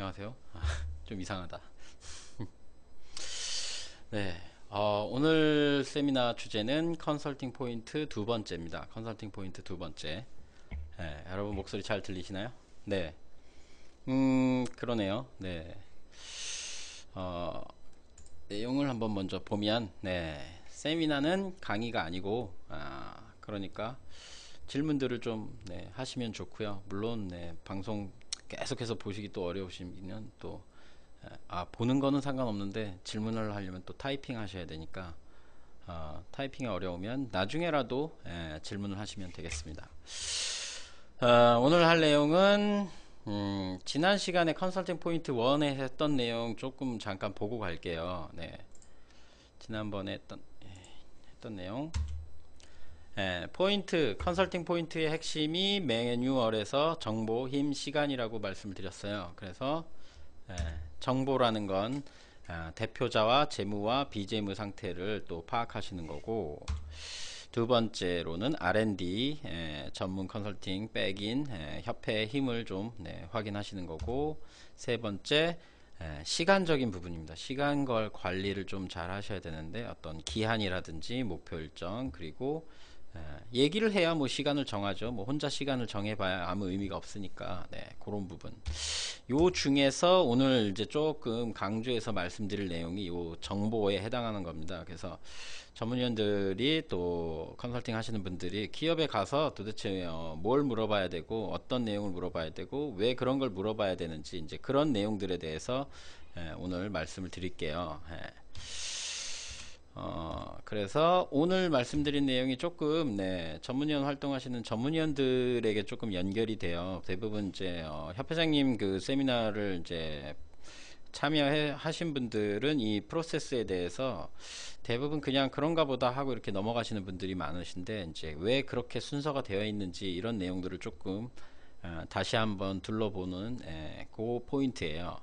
안녕하세요. 좀 이상하다. 네. 어, 오늘 세미나 주제는 컨설팅 포인트 두 번째입니다. 컨설팅 포인트 두 번째. 네, 여러분 목소리 잘 들리시나요? 네. 음, 그러네요. 네. 어, 내용을 한번 먼저 보면, 네. 세미나는 강의가 아니고, 아, 그러니까 질문들을 좀 네, 하시면 좋고요. 물론 네, 방송 계속해서 보시기 또 어려우시면 또 아, 보는 거는 상관없는데 질문을 하려면 또 타이핑 하셔야 되니까 어, 타이핑이 어려우면 나중에라도 에, 질문을 하시면 되겠습니다. 어, 오늘 할 내용은 음, 지난 시간에 컨설팅 포인트 1에 했던 내용 조금 잠깐 보고 갈게요. 네. 지난번에 했던, 예, 했던 내용. 예, 포인트 컨설팅 포인트의 핵심이 매뉴얼에서 정보, 힘, 시간이라고 말씀을 드렸어요. 그래서 예, 정보라는 건 아, 대표자와 재무와 비재무 상태를 또 파악하시는 거고 두 번째로는 R&D 예, 전문 컨설팅 백인 예, 협회의 힘을 좀 네, 확인하시는 거고 세 번째 예, 시간적인 부분입니다. 시간걸 관리를 좀 잘 하셔야 되는데 어떤 기한이라든지 목표 일정 그리고 예, 얘기를 해야 뭐 시간을 정하죠. 뭐 혼자 시간을 정해봐야 아무 의미가 없으니까. 네, 그런 부분. 요 중에서 오늘 이제 조금 강조해서 말씀드릴 내용이 요 정보에 해당하는 겁니다. 그래서 전문위원들이 또 컨설팅 하시는 분들이 기업에 가서 도대체 어, 뭘 물어봐야 되고 어떤 내용을 물어봐야 되고 왜 그런 걸 물어봐야 되는지 이제 그런 내용들에 대해서 예, 오늘 말씀을 드릴게요. 예. 어, 그래서 오늘 말씀드린 내용이 조금 네, 전문위원 활동하시는 전문위원들에게 조금 연결이 돼요. 대부분 이제 어, 협회장님 그 세미나를 이제 참여하신 분들은 이 프로세스에 대해서 대부분 그냥 그런가 보다 하고 이렇게 넘어가시는 분들이 많으신데 이제 왜 그렇게 순서가 되어 있는지 이런 내용들을 조금 어, 다시 한번 둘러보는 에, 예, 그 포인트예요.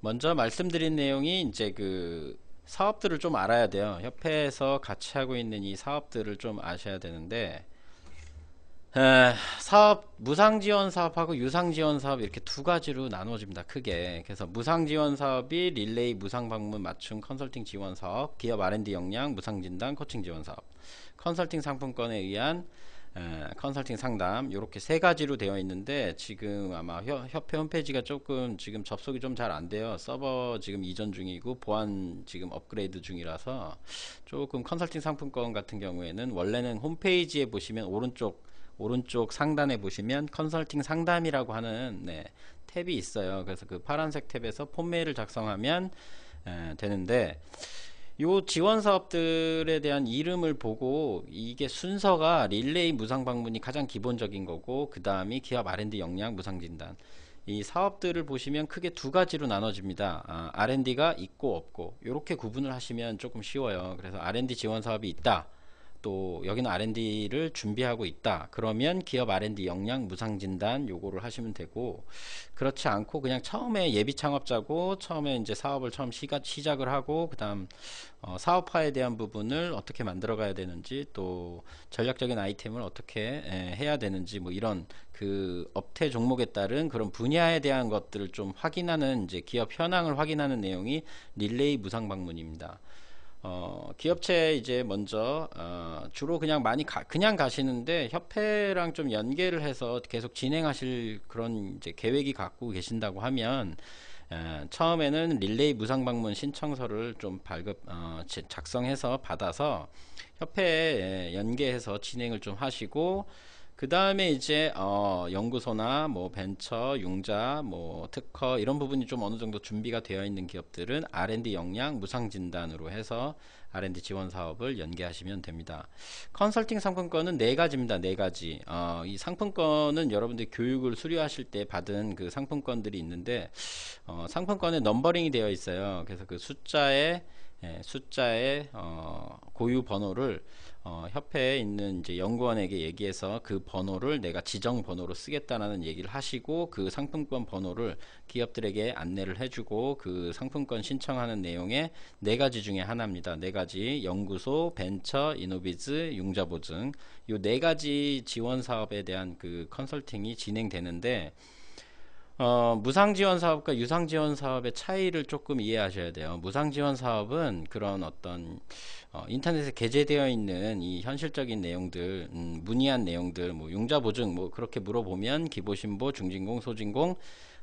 먼저 말씀드린 내용이 이제 그 사업들을 좀 알아야 돼요. 협회에서 같이 하고 있는 이 사업들을 좀 아셔야 되는데 에, 사업 무상 지원 사업하고 유상 지원 사업 이렇게 두 가지로 나눠집니다. 크게. 그래서 무상 지원 사업이 릴레이 무상 방문 맞춤 컨설팅 지원 사업, 기업 R&D 역량 무상 진단 코칭 지원 사업, 컨설팅 상품권에 의한 예, 컨설팅 상담 이렇게 세 가지로 되어 있는데 지금 아마 협, 협회 홈페이지가 조금 지금 접속이 좀 잘 안 돼요 서버 지금 이전 중이고 보안 지금 업그레이드 중이라서 조금 컨설팅 상품권 같은 경우에는 원래는 홈페이지에 보시면 오른쪽 오른쪽 상단에 보시면 컨설팅 상담이라고 하는 네, 탭이 있어요 그래서 그 파란색 탭에서 폼메일을 작성하면 에, 예, 되는데 요 지원 사업들에 대한 이름을 보고 이게 순서가 릴레이 무상 방문이 가장 기본적인 거고 그 다음이 기업 R&D 역량 무상 진단 이 사업들을 보시면 크게 두 가지로 나눠집니다. 아, R&D가 있고 없고 이렇게 구분을 하시면 조금 쉬워요. 그래서 R&D 지원 사업이 있다. 또 여기는 R&D를 준비하고 있다. 그러면 기업 R&D 역량 무상 진단 요거를 하시면 되고 그렇지 않고 그냥 처음에 예비 창업자고 처음에 이제 사업을 처음 시가, 시작을 하고 그다음 어, 사업화에 대한 부분을 어떻게 만들어 가야 되는지 또 전략적인 아이템을 어떻게 에, 예, 해야 되는지 뭐 이런 그 업태 종목에 따른 그런 분야에 대한 것들을 좀 확인하는 이제 기업 현황을 확인하는 내용이 릴레이 무상 방문입니다. 어, 기업체 이제 먼저 어, 주로 그냥 많이 가, 그냥 가시는데 협회랑 좀 연계를 해서 계속 진행하실 그런 이제 계획이 갖고 계신다고 하면 어, 처음에는 릴레이 무상 방문 신청서를 좀 발급 어, 작성해서 받아서 협회에 연계해서 진행을 좀 하시고 그 다음에 이제 어, 연구소나 뭐 벤처, 융자, 뭐 특허 이런 부분이 좀 어느 정도 준비가 되어 있는 기업들은 R&D 역량 무상 진단으로 해서 R&D 지원 사업을 연계하시면 됩니다. 컨설팅 상품권은 네 가지입니다. 네 가지. 어, 이 상품권은 여러분들 교육을 수료하실 때 받은 그 상품권들이 있는데 어, 상품권에 넘버링이 되어 있어요. 그래서 그 숫자에 예, 숫자에 어, 고유 번호를 어, 협회에 있는 이제 연구원에게 얘기해서 그 번호를 내가 지정 번호로 쓰겠다라는 얘기를 하시고 그 상품권 번호를 기업들에게 안내를 해주고 그 상품권 신청하는 내용의 네 가지 중에 하나입니다. 네 가지 연구소, 벤처, 이노비즈, 융자보증 이 네 가지 지원 사업에 대한 그 컨설팅이 진행되는데 어, 무상지원 사업과 유상지원 사업의 차이를 조금 이해하셔야 돼요. 무상지원 사업은 그런 어떤 어, 인터넷에 게재되어 있는 이 현실적인 내용들, 음, 문의한 내용들, 뭐 용자 보증, 뭐 그렇게 물어보면 기보신보, 중진공, 소진공,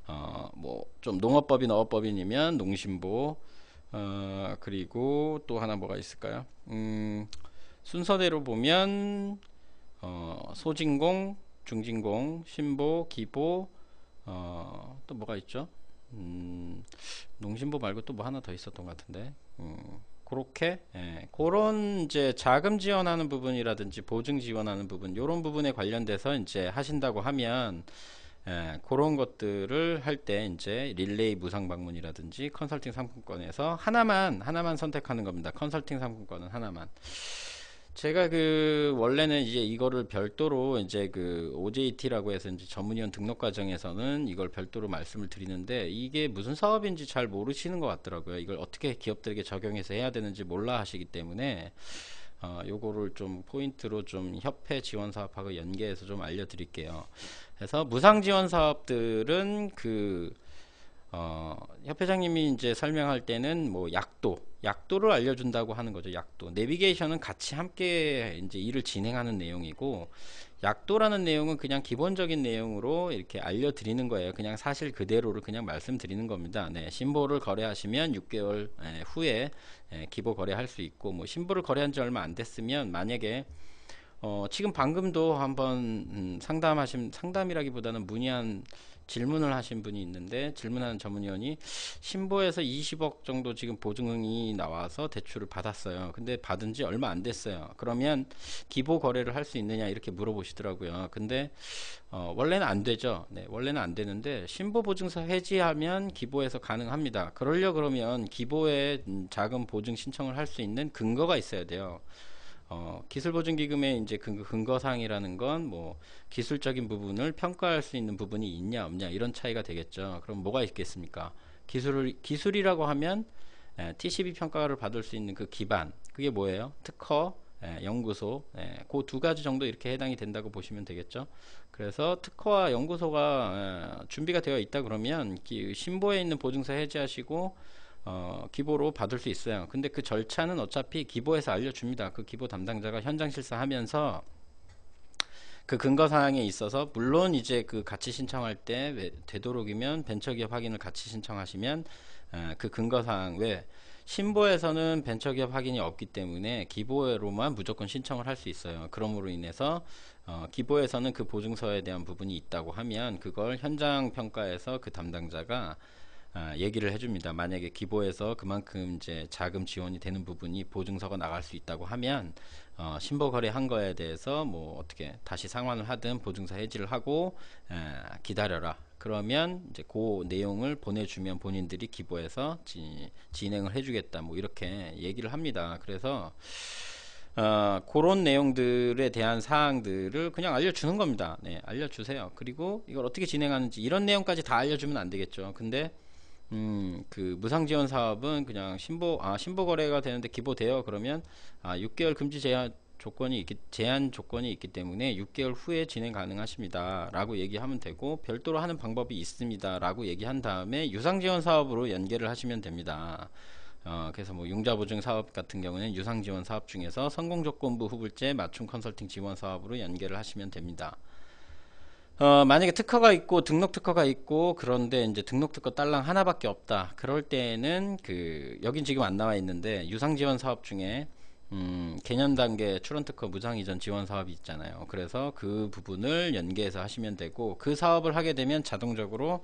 어, 뭐 좀 농업법인, 어업법인이면 농신보, 어, 그리고 또 하나 뭐가 있을까요? 음, 순서대로 보면 어, 소진공, 중진공, 신보, 기보, 어, 또 뭐가 있죠? 음, 농신보 말고 또 뭐 하나 더 있었던 것 같은데. 음. 그렇게 예, 그런 이제 자금 지원하는 부분이라든지 보증 지원하는 부분 이런 부분에 관련돼서 이제 하신다고 하면 예, 그런 것들을 할 때 이제 릴레이 무상 방문이라든지 컨설팅 상품권에서 하나만 하나만 선택하는 겁니다. 컨설팅 상품권은 하나만. 제가 그 원래는 이제 이거를 별도로 이제 그 OJT라고 해서 이제 전문위원 등록 과정에서는 이걸 별도로 말씀을 드리는데 이게 무슨 사업인지 잘 모르시는 것 같더라고요. 이걸 어떻게 기업들에게 적용해서 해야 되는지 몰라 하시기 때문에 어, 요거를 좀 포인트로 좀 협회 지원 사업하고 연계해서 좀 알려드릴게요. 그래서 무상 지원 사업들은 그 어, 협회장님이 이제 설명할 때는 뭐 약도 약도를 알려준다고 하는 거죠. 약도. 내비게이션은 같이 함께 이제 일을 진행하는 내용이고, 약도라는 내용은 그냥 기본적인 내용으로 이렇게 알려드리는 거예요. 그냥 사실 그대로를 그냥 말씀드리는 겁니다. 네, 신보를 거래하시면 6개월 후에 기보 거래할 수 있고, 뭐, 신보를 거래한 지 얼마 안 됐으면 만약에 어, 지금 방금도 한번 음, 상담하신 상담이라기보다는 문의한 질문을 하신 분이 있는데 질문하는 전문위원이 신보에서 20억 정도 지금 보증이 금 나와서 대출을 받았어요. 근데 받은 지 얼마 안 됐어요. 그러면 기보 거래를 할 수 있느냐 이렇게 물어보시더라고요. 근데 어, 원래는 안 되죠. 네, 원래는 안 되는데 신보 보증서 해지하면 기보에서 가능합니다. 그러려 그러면 기보에 음, 자금 보증 신청을 할 수 있는 근거가 있어야 돼요. 어, 기술보증기금의 이제 근거상이라는건 뭐 기술적인 부분을 평가할 수 있는 부분이 있냐 없냐 이런 차이가 되겠죠. 그럼 뭐가 있겠습니까? 기술을 기술이라고 하면 에, TCB 평가를 받을 수 있는 그 기반 그게 뭐예요? 특허, 에, 연구소 그 두 가지 정도 이렇게 해당이 된다고 보시면 되겠죠. 그래서 특허와 연구소가 에, 준비가 되어 있다 그러면 기, 신보에 있는 보증서 해지하시고 어, 기보로 받을 수 있어요. 근데 그 절차는 어차피 기보에서 알려줍니다. 그 기보 담당자가 현장 실사하면서 그 근거 사항에 있어서 물론 이제 그 같이 신청할 때 되도록이면 벤처기업 확인을 같이 신청하시면 어, 그 근거 사항 외 신보에서는 벤처기업 확인이 없기 때문에 기보로만 무조건 신청을 할 수 있어요. 그러므로 인해서 어, 기보에서는 그 보증서에 대한 부분이 있다고 하면 그걸 현장 평가에서 그 담당자가 아, 얘기를 해줍니다. 만약에 기보에서 그만큼 이제 자금 지원이 되는 부분이 보증서가 나갈 수 있다고 하면 어, 신보 거래한 거에 대해서 뭐 어떻게 다시 상환을 하든 보증서 해지를 하고 에, 기다려라. 그러면 이제 그 내용을 보내주면 본인들이 기보에서 지, 진행을 해주겠다. 뭐 이렇게 얘기를 합니다. 그래서 어, 그런 내용들에 대한 사항들을 그냥 알려주는 겁니다. 네, 알려주세요. 그리고 이걸 어떻게 진행하는지 이런 내용까지 다 알려주면 안 되겠죠. 근데 음, 그 무상 지원 사업은 그냥 신보 아 신보 거래가 되는데 기보되어 그러면 아 6개월 금지 제한 조건이 있기 제한 조건이 있기 때문에 6개월 후에 진행 가능하십니다라고 얘기하면 되고 별도로 하는 방법이 있습니다라고 얘기한 다음에 유상 지원 사업으로 연계를 하시면 됩니다. 어, 그래서 뭐 융자보증 사업 같은 경우는 유상 지원 사업 중에서 성공 조건부 후불제 맞춤 컨설팅 지원 사업으로 연계를 하시면 됩니다. 어, 만약에 특허가 있고 등록 특허가 있고 그런데 이제 등록 특허 딸랑 하나밖에 없다. 그럴 때는 그 여긴 지금 안 나와 있는데 유상 지원 사업 중에 음, 개념 단계 출원 특허 무상 이전 지원 사업이 있잖아요. 그래서 그 부분을 연계해서 하시면 되고 그 사업을 하게 되면 자동적으로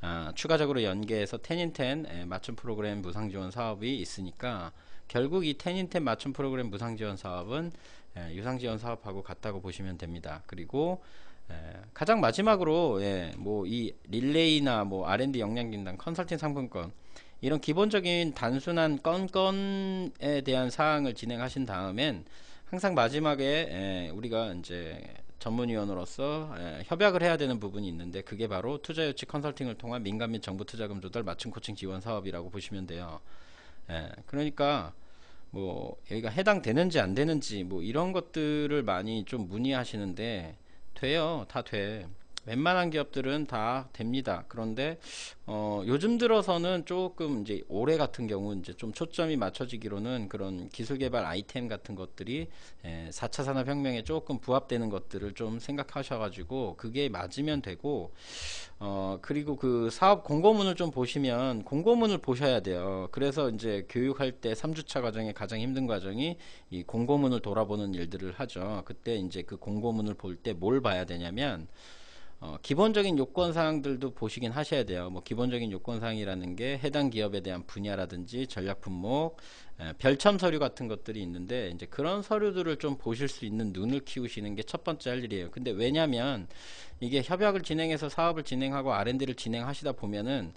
아, 추가적으로 연계해서 텐인텐 예, 맞춤 프로그램 무상 지원 사업이 있으니까 결국 이 텐인텐 맞춤 프로그램 무상 지원 사업은 예, 유상 지원 사업하고 같다고 보시면 됩니다. 그리고 예, 가장 마지막으로 예, 뭐이 릴레이나 뭐 R&D 역량진단 컨설팅 상품권 이런 기본적인 단순한 건건에 대한 사항을 진행하신 다음엔 항상 마지막에 예, 우리가 이제 전문위원으로서 예, 협약을 해야 되는 부분이 있는데 그게 바로 투자 유치 컨설팅을 통한 민간 및 정부 투자금 조달 맞춤 코칭 지원 사업이라고 보시면 돼요. 예, 그러니까 뭐 여기가 해당되는지 안 되는지 뭐 이런 것들을 많이 좀 문의하시는데 돼요. 다 돼. 웬만한 기업들은 다 됩니다. 그런데 어, 요즘 들어서는 조금 이제 올해 같은 경우 이제 좀 초점이 맞춰지기로는 그런 기술 개발 아이템 같은 것들이 에, 예, 4차 산업 혁명에 조금 부합되는 것들을 좀 생각하셔가지고 그게 맞으면 되고 어, 그리고 그 사업 공고문을 좀 보시면 공고문을 보셔야 돼요. 그래서 이제 교육할 때 3주차 과정에 가장 힘든 과정이 이 공고문을 돌아보는 일들을 하죠. 그때 이제 그 공고문을 볼 때 뭘 봐야 되냐면 어, 기본적인 요건 사항들도 보시긴 하셔야 돼요. 뭐 기본적인 요건 사항이라는 게 해당 기업에 대한 분야라든지 전략 품목, 에, 별첨 서류 같은 것들이 있는데 이제 그런 서류들을 좀 보실 수 있는 눈을 키우시는 게 첫 번째 할 일이에요. 근데 왜냐면 이게 협약을 진행해서 사업을 진행하고 R&D를 진행하시다 보면은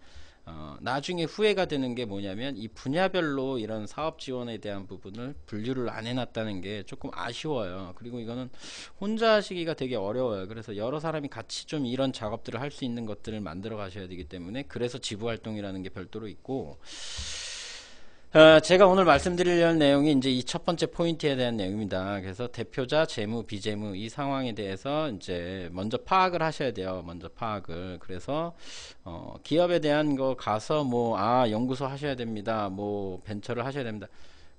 어, 나중에 후회가 되는 게 뭐냐면 이 분야별로 이런 사업 지원에 대한 부분을 분류를 안 해놨다는 게 조금 아쉬워요. 그리고 이거는 혼자 하시기가 되게 어려워요. 그래서 여러 사람이 같이 좀 이런 작업들을 할 수 있는 것들을 만들어 가셔야 되기 때문에 그래서 지부 활동이라는 게 별도로 있고 어, 제가 오늘 말씀드리려는 내용이 이제 이 첫 번째 포인트에 대한 내용입니다. 그래서 대표자, 재무, 비재무 이 상황에 대해서 이제 먼저 파악을 하셔야 돼요. 먼저 파악을. 그래서 어, 기업에 대한 거 가서 뭐아 연구소 하셔야 됩니다. 뭐 벤처를 하셔야 됩니다.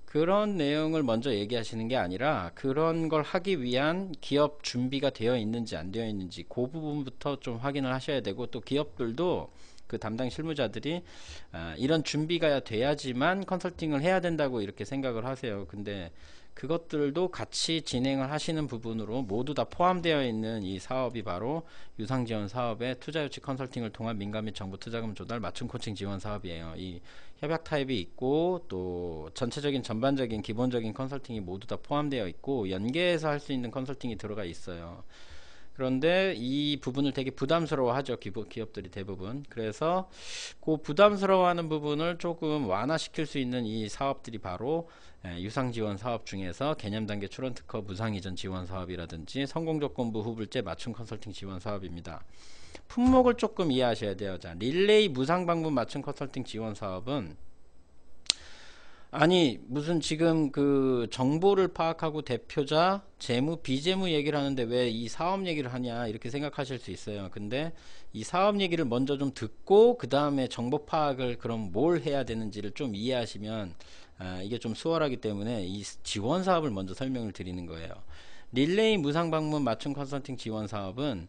그런 내용을 먼저 얘기하시는 게 아니라 그런 걸 하기 위한 기업 준비가 되어 있는지 안 되어 있는지 그 부분부터 좀 확인을 하셔야 되고 또 기업들도 그 담당 실무자들이 아, 이런 준비가 돼야지만 컨설팅을 해야 된다고 이렇게 생각을 하세요. 근데 그것들도 같이 진행을 하시는 부분으로 모두 다 포함되어 있는 이 사업이 바로 유상지원 사업의 투자유치 컨설팅을 통한 민간 및 정부 투자금 조달 맞춤 코칭 지원 사업이에요. 이 협약 타입이 있고 또 전체적인 전반적인 기본적인 컨설팅이 모두 다 포함되어 있고 연계해서 할 수 있는 컨설팅이 들어가 있어요. 그런데 이 부분을 되게 부담스러워하죠 기업들이 대부분 그래서 그 부담스러워하는 부분을 조금 완화시킬 수 있는 이 사업들이 바로 예, 유상지원 사업 중에서 개념단계 출원특허 무상이전 지원 사업이라든지 성공조건부 후불제 맞춤 컨설팅 지원 사업입니다 품목을 조금 이해하셔야 돼요 자 릴레이 무상방문 맞춤 컨설팅 지원 사업은 아니 무슨 지금 그 정보를 파악하고 대표자 재무 비재무 얘기를 하는데 왜 이 사업 얘기를 하냐 이렇게 생각하실 수 있어요 근데 이 사업 얘기를 먼저 좀 듣고 그 다음에 정보 파악을 그럼 뭘 해야 되는지를 좀 이해하시면 아, 이게 좀 수월하기 때문에 이 지원 사업을 먼저 설명을 드리는 거예요 릴레이 무상 방문 맞춤 컨설팅 지원 사업은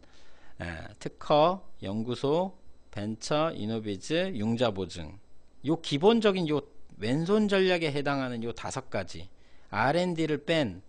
아, 특허 연구소 벤처 이노비즈 융자 보증 요 기본적인 요 왼손 전략에 해당하는 요 다섯 가지 R&D를 뺀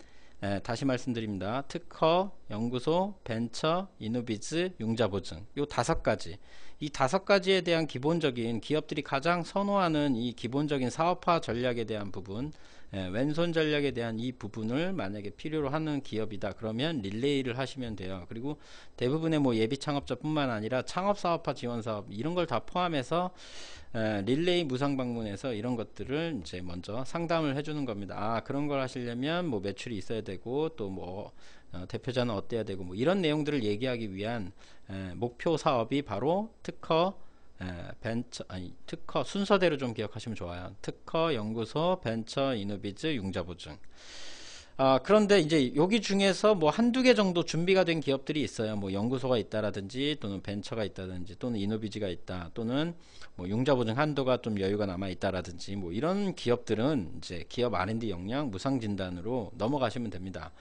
에, 다시 말씀드립니다. 특허, 연구소, 벤처, 이노비즈, 융자보증 요 다섯 가지 이 다섯 가지에 대한 기본적인 기업들이 가장 선호하는 이 기본적인 사업화 전략에 대한 부분 에, 왼손 전략에 대한 이 부분을 만약에 필요로 하는 기업이다 그러면 릴레이를 하시면 돼요 그리고 대부분의 뭐 예비 창업자 뿐만 아니라 창업 사업화 지원 사업 이런 걸 다 포함해서 예, 릴레이 무상 방문해서 이런 것들을 이제 먼저 상담을 해주는 겁니다. 아 그런 걸 하시려면 뭐 매출이 있어야 되고 또뭐 어, 대표자는 어때야 되고 뭐 이런 내용들을 얘기하기 위한 에, 예, 목표 사업이 바로 특허 에, 예, 벤처 아니 특허 순서대로 좀 기억하시면 좋아요. 특허 연구소 벤처 이노비즈 융자보증 아, 그런데 이제 여기 중에서 뭐 한두 개 정도 준비가 된 기업들이 있어요. 뭐 연구소가 있다라든지 또는 벤처가 있다든지 또는 이노비지가 있다 또는 뭐 융자보증 한도가 좀 여유가 남아 있다라든지 뭐 이런 기업들은 이제 기업 R&D 역량 무상 진단으로 넘어가시면 됩니다.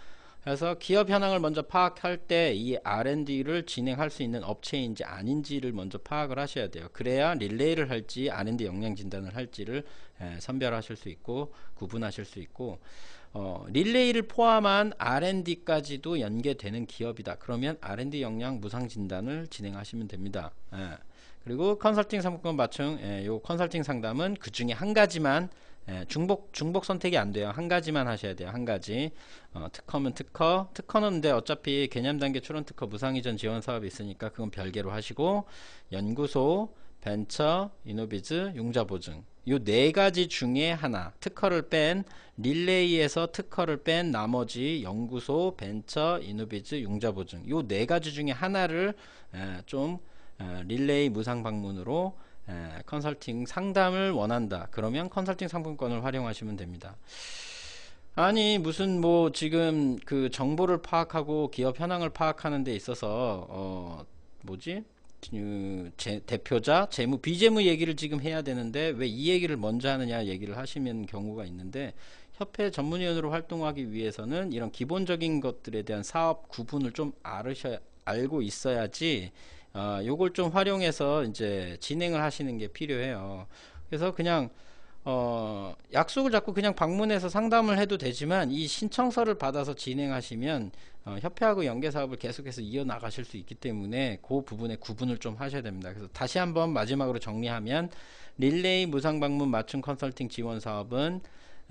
그래서 기업 현황을 먼저 파악할 때 이 R&D를 진행할 수 있는 업체인지 아닌지를 먼저 파악을 하셔야 돼요. 그래야 릴레이를 할지 R&D 역량 진단을 할지를 예, 선별하실 수 있고 구분하실 수 있고 어, 릴레이를 포함한 R&D까지도 연계되는 기업이다. 그러면 R&D 역량 무상 진단을 진행하시면 됩니다. 예. 그리고 컨설팅 상품 권 맞춤 예, 요 컨설팅 상담은 그 중에 한 가지만 예, 중복 중복 선택이 안 돼요. 한 가지만 하셔야 돼요. 한 가지 어, 특허면 특허 특허는 데 어차피 개념 단계 출원 특허 무상 이전 지원 사업이 있으니까 그건 별개로 하시고 연구소 벤처 이노비즈 융자 보증 요네 가지 중에 하나 특허를 뺀 릴레이에서 특허를 뺀 나머지 연구소, 벤처, 이노비즈, 융자보증 요 네 가지 중에 하나를 에, 좀 에, 릴레이 무상 방문으로 에, 컨설팅 상담을 원한다. 그러면 컨설팅 상품권을 활용하시면 됩니다. 아니 무슨 뭐 지금 그 정보를 파악하고 기업 현황을 파악하는 데 있어서 어 뭐지 제, 대표자 재무 비재무 얘기를 지금 해야 되는데 왜 이 얘기를 먼저 하느냐 얘기를 하시면 경우가 있는데 협회 전문위원으로 활동하기 위해서는 이런 기본적인 것들에 대한 사업 구분을 좀 알으셔 알고 있어야지 아, 요걸 좀 활용해서 이제 진행을 하시는 게 필요해요. 그래서 그냥 어, 약속을 잡고 그냥 방문해서 상담을 해도 되지만 이 신청서를 받아서 진행하시면 어, 협회하고 연계 사업을 계속해서 이어나가실 수 있기 때문에 그 부분의 구분을 좀 하셔야 됩니다. 그래서 다시 한번 마지막으로 정리하면 릴레이 무상 방문 맞춤 컨설팅 지원 사업은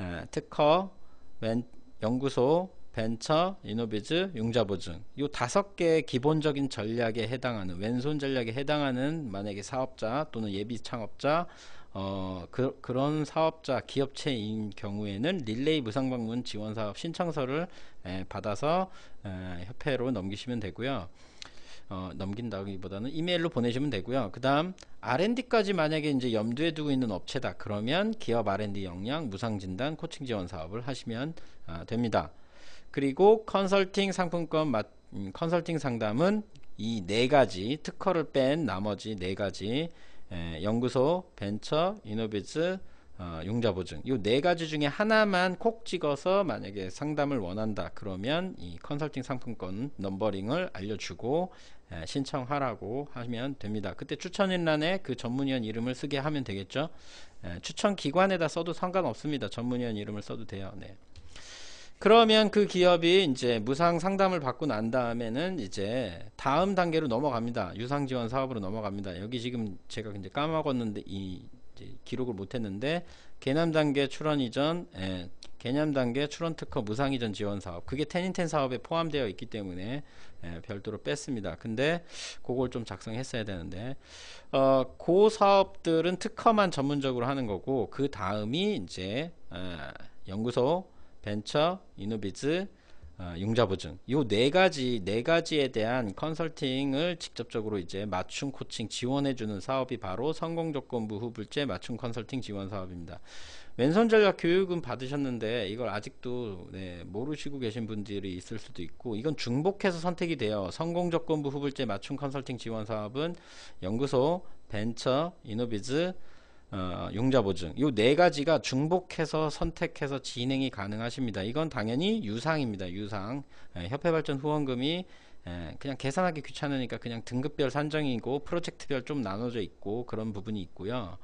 에, 특허, 멘, 연구소, 벤처, 이노비즈, 융자보증 이 다섯 개의 기본적인 전략에 해당하는 왼손 전략에 해당하는 만약에 사업자 또는 예비 창업자 어, 그, 런 사업자 기업체인 경우에는 릴레이 무상방문 지원 사업 신청서를 에, 받아서 에, 협회로 넘기시면 되고요. 어, 넘긴다기보다는 이메일로 보내시면 되고요. 그다음 R&D까지 만약에 이제 염두에 두고 있는 업체다 그러면 기업 R&D 역량 무상 진단 코칭 지원 사업을 하시면 아, 됩니다. 그리고 컨설팅 상품권 마, 음, 컨설팅 상담은 이 네 가지 특허를 뺀 나머지 네 가지 에, 예, 연구소, 벤처, 이노비즈, 어, 용자보증 이 네 가지 중에 하나만 콕 찍어서 만약에 상담을 원한다 그러면 이 컨설팅 상품권 넘버링을 알려주고 에, 예, 신청하라고 하면 됩니다 그때 추천인란에 그 전문위원 이름을 쓰게 하면 되겠죠 에, 예, 추천 기관에다 써도 상관없습니다 전문위원 이름을 써도 돼요 네. 그러면 그 기업이 이제 무상 상담을 받고 난 다음에는 이제 다음 단계로 넘어갑니다. 유상 지원 사업으로 넘어갑니다. 여기 지금 제가 이제 까먹었는데 이 기록을 못했는데 개념 단계 출원 이전 예, 개념 단계 출원 특허 무상 이전 지원 사업 그게 텐인텐 사업에 포함되어 있기 때문에 예, 별도로 뺐습니다 근데 그걸 좀 작성했어야 되는데 어, 그 사업들은 특허만 전문적으로 하는 거고 그 다음이 이제 예, 연구소 벤처, 이노비즈, 어, 융자보증 이 네 가지 네 가지에 대한 컨설팅을 직접적으로 이제 맞춤 코칭 지원해주는 사업이 바로 성공조건부 후불제 맞춤 컨설팅 지원 사업입니다. 왼손 전략 교육은 받으셨는데 이걸 아직도 네, 모르시고 계신 분들이 있을 수도 있고 이건 중복해서 선택이 돼요. 성공조건부 후불제 맞춤 컨설팅 지원 사업은 연구소, 벤처, 이노비즈 어, 용자보증 이 네 가지가 중복해서 선택해서 진행이 가능하십니다. 이건 당연히 유상입니다. 유상 에, 예, 협회발전 후원금이 에, 예, 그냥 계산하기 귀찮으니까 그냥 등급별 산정이고 프로젝트별 좀 나눠져 있고 그런 부분이 있고요.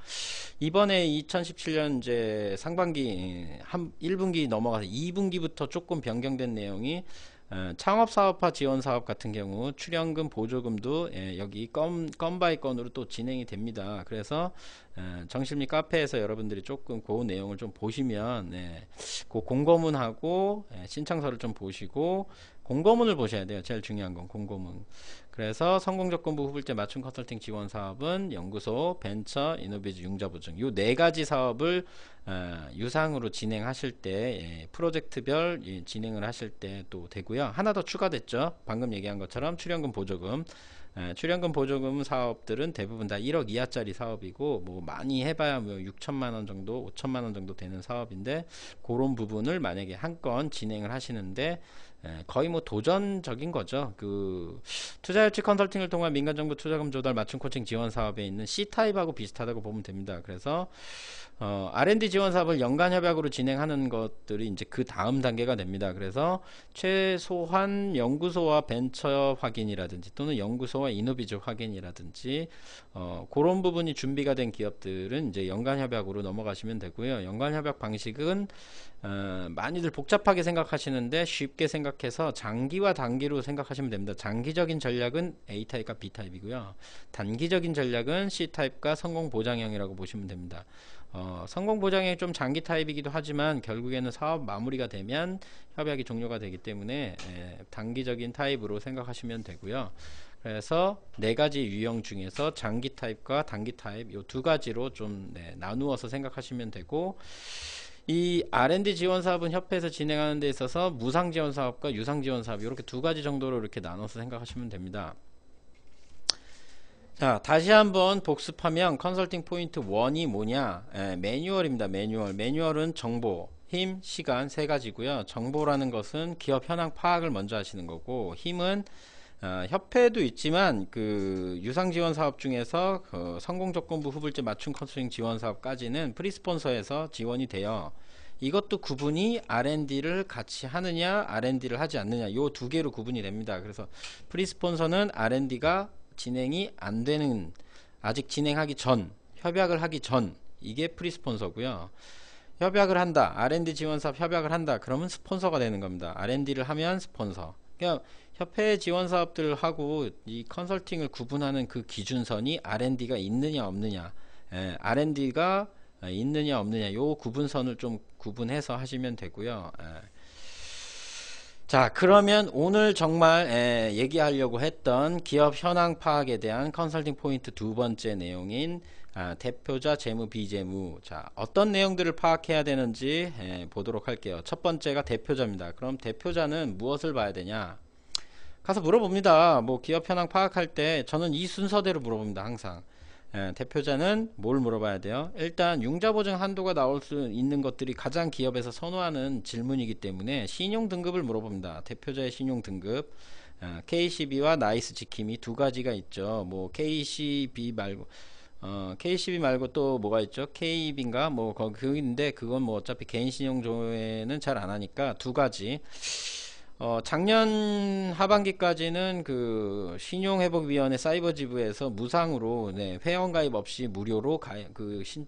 이번에 2017년 이제 상반기 한 1분기 넘어가서 2분기부터 조금 변경된 내용이 창업사업화 지원사업 같은 경우 출연금 보조금도 예, 여기 건, 건 바이 건으로 또 진행이 됩니다 그래서 정실미 카페에서 여러분들이 조금 그 내용을 좀 보시면 예, 그 공고문하고 예, 신청서를 좀 보시고 공고문을 보셔야 돼요. 제일 중요한 건 공고문. 그래서 성공조건부 후불제 맞춤 컨설팅 지원 사업은 연구소, 벤처, 이노비즈, 융자보증 이네 가지 사업을 어, 유상으로 진행하실 때 예, 프로젝트별 예, 진행을 하실 때 또 되고요. 하나 더 추가됐죠. 방금 얘기한 것처럼 출연금 보조금 예, 출연금 보조금 사업들은 대부분 다 1억 이하짜리 사업이고 뭐 많이 해봐야 뭐 6천만 원 정도, 5천만 원 정도 되는 사업인데 그런 부분을 만약에 한 건 진행을 하시는데 예, 거의 뭐 도전적인 거죠. 그 투자 유치 컨설팅을 통한 민간 정부 투자금 조달 맞춤 코칭 지원 사업에 있는 C 타입하고 비슷하다고 보면 됩니다. 그래서 어, R&D 지원 사업을 연간 협약으로 진행하는 것들이 이제 그 다음 단계가 됩니다. 그래서 최소한 연구소와 벤처 확인이라든지 또는 연구소와 이노비즈 확인이라든지 어, 그런 부분이 준비가 된 기업들은 이제 연간 협약으로 넘어가시면 되고요. 연간 협약 방식은 어, 많이들 복잡하게 생각하시는데 쉽게 생각해서 장기와 단기로 생각하시면 됩니다. 장기적인 전략은 A타입과 B타입이고요. 단기적인 전략은 C타입과 성공보장형이라고 보시면 됩니다. 어, 성공보장형이 좀 장기 타입이기도 하지만 결국에는 사업 마무리가 되면 협약이 종료가 되기 때문에 에, 예, 단기적인 타입으로 생각하시면 되고요. 그래서 네 가지 유형 중에서 장기 타입과 단기 타입 이 두 가지로 좀 네, 나누어서 생각하시면 되고 이 R&D 지원 사업은 협회에서 진행하는 데 있어서 무상 지원 사업과 유상 지원 사업 이렇게 두 가지 정도로 이렇게 나눠서 생각하시면 됩니다. 자 다시 한번 복습하면 컨설팅 포인트 1이 뭐냐 예, 매뉴얼입니다 매뉴얼 매뉴얼은 정보 힘 시간 세 가지고요 정보라는 것은 기업 현황 파악을 먼저 하시는 거고 힘은 어, 협회도 있지만 그 유상 지원 사업 중에서 그 성공 조건부 후불제 맞춤 컨설팅 지원 사업까지는 프리스폰서에서 지원이 돼요. 이것도 구분이 R&D를 같이 하느냐 R&D를 하지 않느냐 요 두 개로 구분이 됩니다. 그래서 프리스폰서는 R&D가 진행이 안 되는 아직 진행하기 전 협약을 하기 전 이게 프리스폰서고요. 협약을 한다. R&D 지원 사업 협약을 한다. 그러면 스폰서가 되는 겁니다. R&D를 하면 스폰서. 그러 그러니까 협회 지원 사업들하고 이 컨설팅을 구분하는 그 기준선이 R&D가 있느냐 없느냐 예, R&D가 있느냐 없느냐 요 구분선을 좀 구분해서 하시면 되고요 예. 자 그러면 오늘 정말 예, 얘기하려고 했던 기업 현황 파악에 대한 컨설팅 포인트 두 번째 내용인 아, 대표자 재무 비재무 자 어떤 내용들을 파악해야 되는지 예, 보도록 할게요 첫 번째가 대표자입니다 그럼 대표자는 무엇을 봐야 되냐 가서 물어봅니다. 뭐 기업 현황 파악할 때 저는 이 순서대로 물어봅니다. 항상. 예, 대표자는 뭘 물어봐야 돼요? 일단 융자보증 한도가 나올 수 있는 것들이 가장 기업에서 선호하는 질문이기 때문에 신용등급을 물어봅니다. 대표자의 신용등급. 예, 아, KCB와 나이스 지킴이 두 가지가 있죠. 뭐 KCB 말고 어, KCB 말고 또 뭐가 있죠? KB인가? 뭐, 거기, 있는데, 그건 뭐 어차피 개인신용조회는 잘 안 하니까 두 가지. 어, 작년 하반기까지는 그 신용회복위원회 사이버지부에서 무상으로 네, 회원가입 없이 무료로 가이, 그 신,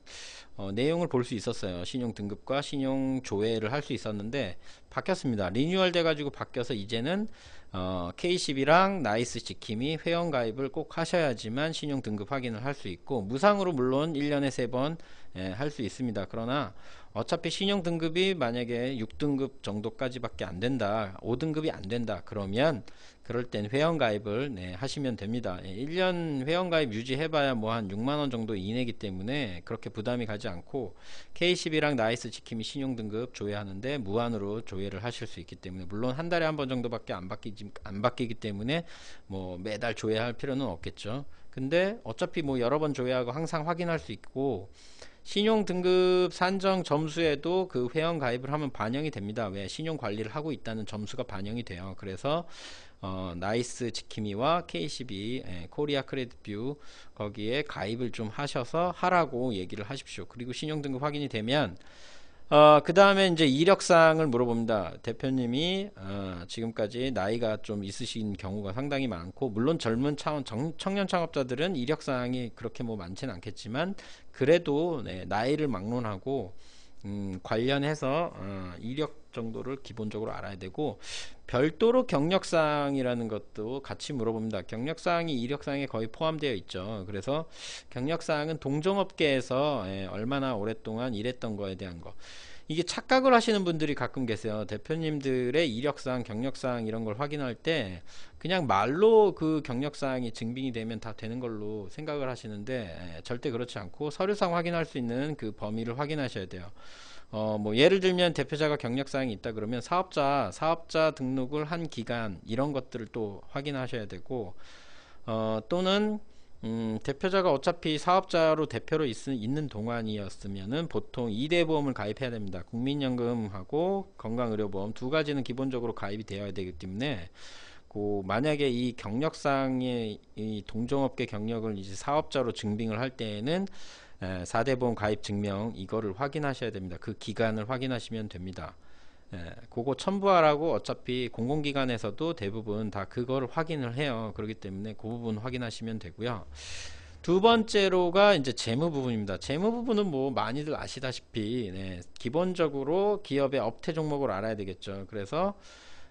어, 내용을 볼 수 있었어요. 신용 등급과 신용 조회를 할 수 있었는데 바뀌었습니다. 리뉴얼 돼가지고 바뀌어서 이제는 어, K10이랑 나이스 지킴이 회원가입을 꼭 하셔야지만 신용 등급 확인을 할 수 있고 무상으로 물론 1년에 3번 예, 할 수 있습니다. 그러나 어차피 신용 등급이 만약에 6등급 정도까지밖에 안 된다. 5등급이 안 된다. 그러면 그럴 땐 회원 가입을 네, 하시면 됩니다. 예, 1년 회원 가입 유지해 봐야 뭐 한 6만 원 정도 이내기 때문에 그렇게 부담이 가지 않고 k c 이랑 나이스 지킴이 신용 등급 조회하는데 무한으로 조회를 하실 수 있기 때문에 물론 한 달에 한 번 정도밖에 안 바뀌지 안 바뀌기 때문에 뭐 매달 조회할 필요는 없겠죠. 근데 어차피 뭐 여러 번 조회하고 항상 확인할 수 있고 신용 등급 산정 점수에도 그 회원 가입을 하면 반영이 됩니다. 왜 신용 관리를 하고 있다는 점수가 반영이 돼요. 그래서 어, 나이스 지킴이와 KCB 예, 코리아 크레딧뷰 거기에 가입을 좀 하셔서 하라고 얘기를 하십시오. 그리고 신용 등급 확인이 되면 어, 그 다음에 이제 이력상을 물어봅니다. 대표님이 어, 지금까지 나이가 좀 있으신 경우가 상당히 많고 물론 젊은 차원 정, 청년 창업자들은 이력상이 그렇게 뭐 많지는 않겠지만 그래도 네, 나이를 막론하고 음, 관련해서 어, 이력 정도를 기본적으로 알아야 되고 별도로 경력사항이라는 것도 같이 물어봅니다. 경력사항이 이력사항에 거의 포함되어 있죠. 그래서 경력사항은 동종업계에서 예, 얼마나 오랫동안 일했던 거에 대한 거. 이게 착각을 하시는 분들이 가끔 계세요. 대표님들의 이력상경력상 이런 걸 확인할 때 그냥 말로 그경력상이 증빙이 되면 다 되는 걸로 생각을 하시는데 예, 절대 그렇지 않고 서류상 확인할 수 있는 그 범위를 확인하셔야 돼요. 어, 뭐 예를 들면 대표자가 경력사항이 있다 그러면 사업자 사업자 등록을 한 기간 이런 것들을 또 확인하셔야 되고 어, 또는 음, 대표자가 어차피 사업자로 대표로 있, 있는 동안이었으면은 보통 2대 보험을 가입해야 됩니다. 국민연금하고 건강의료보험 두 가지는 기본적으로 가입이 되어야 되기 때문에 고 만약에 이 경력상의 이 동종업계 경력을 이제 사업자로 증빙을 할 때에는 에, 4대 보험 가입 증명 이거를 확인하셔야 됩니다. 그 기간을 확인하시면 됩니다. 예, 그거 첨부하라고 어차피 공공기관에서도 대부분 다 그거를 확인을 해요. 그렇기 때문에 그 부분 확인하시면 되고요. 두 번째로가 이제 재무 부분입니다. 재무 부분은 뭐 많이들 아시다시피 네, 기본적으로 기업의 업태 종목을 알아야 되겠죠. 그래서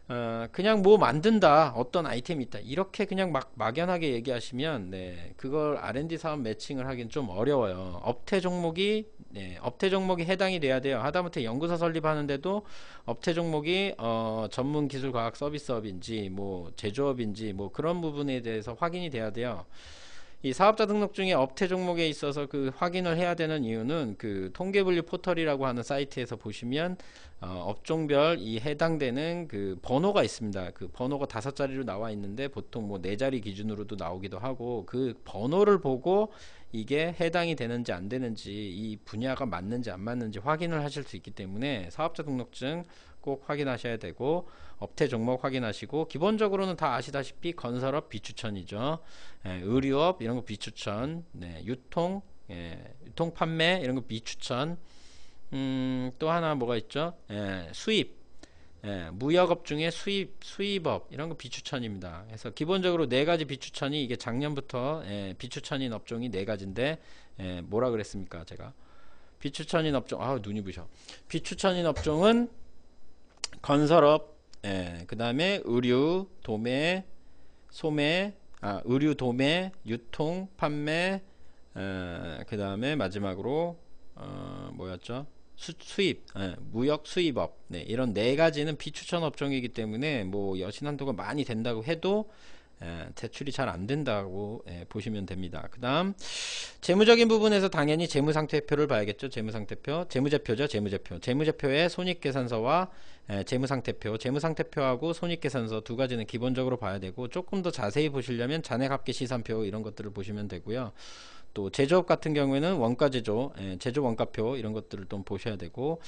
어, 그냥 뭐 만든다 어떤 아이템이 있다 이렇게 그냥 막 막연하게 얘기하시면 네, 그걸 R&D 사업 매칭을 하긴 좀 어려워요. 업태 종목이 네, 업태 종목이 해당이 돼야 돼요. 하다못해 연구소 설립하는데도 업태 종목이 어, 전문 기술 과학 서비스업인지 뭐 제조업인지 뭐 그런 부분에 대해서 확인이 돼야 돼요. 이 사업자 등록 중에 업태 종목에 있어서 그 확인을 해야 되는 이유는 그 통계분류 포털이라고 하는 사이트에서 보시면 어, 업종별 이 해당되는 그 번호가 있습니다. 그 번호가 다섯 자리로 나와 있는데 보통 뭐 네 자리 기준으로도 나오기도 하고 그 번호를 보고 이게 해당이 되는지 안 되는지 이 분야가 맞는지 안 맞는지 확인을 하실 수 있기 때문에 사업자 등록증 꼭 확인하셔야 되고 업태 종목 확인하시고 기본적으로는 다 아시다시피 건설업 비추천이죠 예, 의료업 이런 거 비추천 네, 유통 예, 유통 판매 이런 거 비추천 음, 또 하나 뭐가 있죠 예, 수입 예, 무역업 중에 수입, 수입업 이런 거 비추천입니다. 그래서 기본적으로 네 가지 비추천이 이게 작년부터 예, 비추천인 업종이 네 가지인데 예, 뭐라 그랬습니까 제가 비추천인 업종 아 눈이 부셔 비추천인 업종은 건설업 예, 그 다음에 의류 도매 소매 아 의류 도매 유통 판매 어, 그 다음에 마지막으로 어, 뭐였죠 수, 입 예, 무역 수입업 네, 이런 네 가지는 비추천 업종이기 때문에 뭐 여신한도가 많이 된다고 해도 예, 대출이 잘 안 된다고 예, 보시면 됩니다. 그 다음 재무적인 부분에서 당연히 재무상태표를 봐야겠죠. 재무상태표, 재무제표죠. 재무제표. 재무제표에 손익계산서와 예, 재무상태표, 재무상태표하고 손익계산서 두 가지는 기본적으로 봐야 되고 조금 더 자세히 보시려면 잔액합계 시산표 이런 것들을 보시면 되고요. 또 제조업 같은 경우에는 원가 제조, 예, 제조 원가표 이런 것들을 좀 보셔야 되고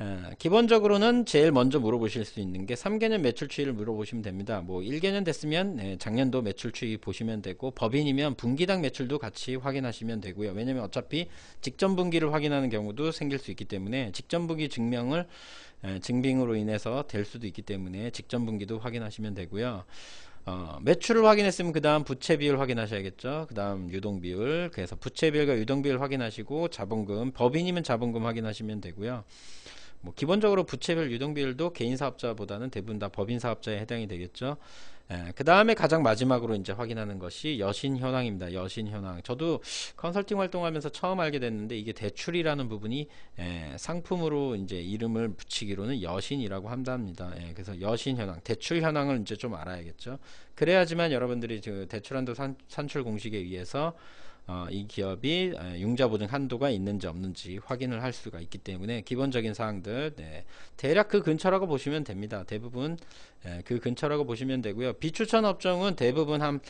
예, 기본적으로는 제일 먼저 물어보실 수 있는 게 3개년 매출 추이를 물어보시면 됩니다. 뭐 1개년 됐으면 예, 작년도 매출 추이 보시면 되고 법인이면 분기당 매출도 같이 확인하시면 되고요. 왜냐면 어차피 직전 분기를 확인하는 경우도 생길 수 있기 때문에 직전 분기 증명을 예, 증빙으로 인해서 될 수도 있기 때문에 직전 분기도 확인하시면 되고요. 어, 매출을 확인했으면 그 다음 부채 비율 확인하셔야겠죠. 그 다음 유동 비율. 그래서 부채 비율과 유동 비율 확인하시고 자본금 법인이면 자본금 확인하시면 되고요. 뭐 기본적으로 부채 별 유동 비율도 개인 사업자보다는 대부분 다 법인 사업자에 해당이 되겠죠. 예, 그 다음에 가장 마지막으로 이제 확인하는 것이 여신 현황입니다. 여신 현황. 저도 컨설팅 활동하면서 처음 알게 됐는데 이게 대출이라는 부분이 예, 상품으로 이제 이름을 붙이기로는 여신이라고 한답니다. 예, 그래서 여신 현황, 대출 현황을 이제 좀 알아야겠죠. 그래야지만 여러분들이 그 대출한도 산출 공식에 의해서 어, 이 기업이 융자보증 한도가 있는지 없는지 확인을 할 수가 있기 때문에 기본적인 사항들 네, 대략 그 근처라고 보시면 됩니다. 대부분 네, 그 근처라고 보시면 되고요. 비추천 업종은 대부분 한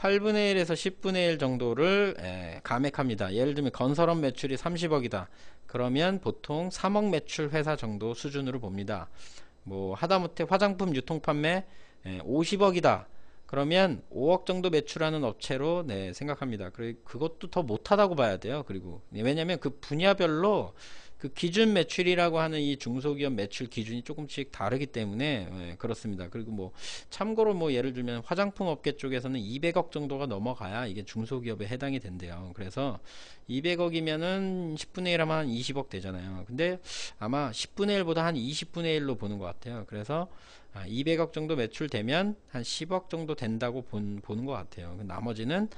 8분의 1에서 10분의 1 정도를 에, 감액합니다. 예를 들면 건설업 매출이 30억이다. 그러면 보통 3억 매출 회사 정도 수준으로 봅니다. 뭐 하다못해 화장품 유통 판매 에, 50억이다. 그러면 5억 정도 매출하는 업체로 네, 생각합니다. 그것도더 못하다고 봐야 돼요. 그리고 네, 왜냐하면 그 분야별로 그 기준 매출이라고 하는 이 중소기업 매출 기준이 조금씩 다르기 때문에 네, 그렇습니다. 그리고 뭐 참고로 뭐 예를 들면 화장품 업계 쪽에서는 200억 정도가 넘어가야 이게 중소기업에 해당이 된대요. 그래서 200억이면은 10분의 1 하면 한 20억 되잖아요. 근데 아마 10분의 1보다 한 20분의 1로 보는 것 같아요. 그래서 아, 200억 정도 매출되면 한 10억 정도 된다고 본, 보는 것 같아요. 그 나머지는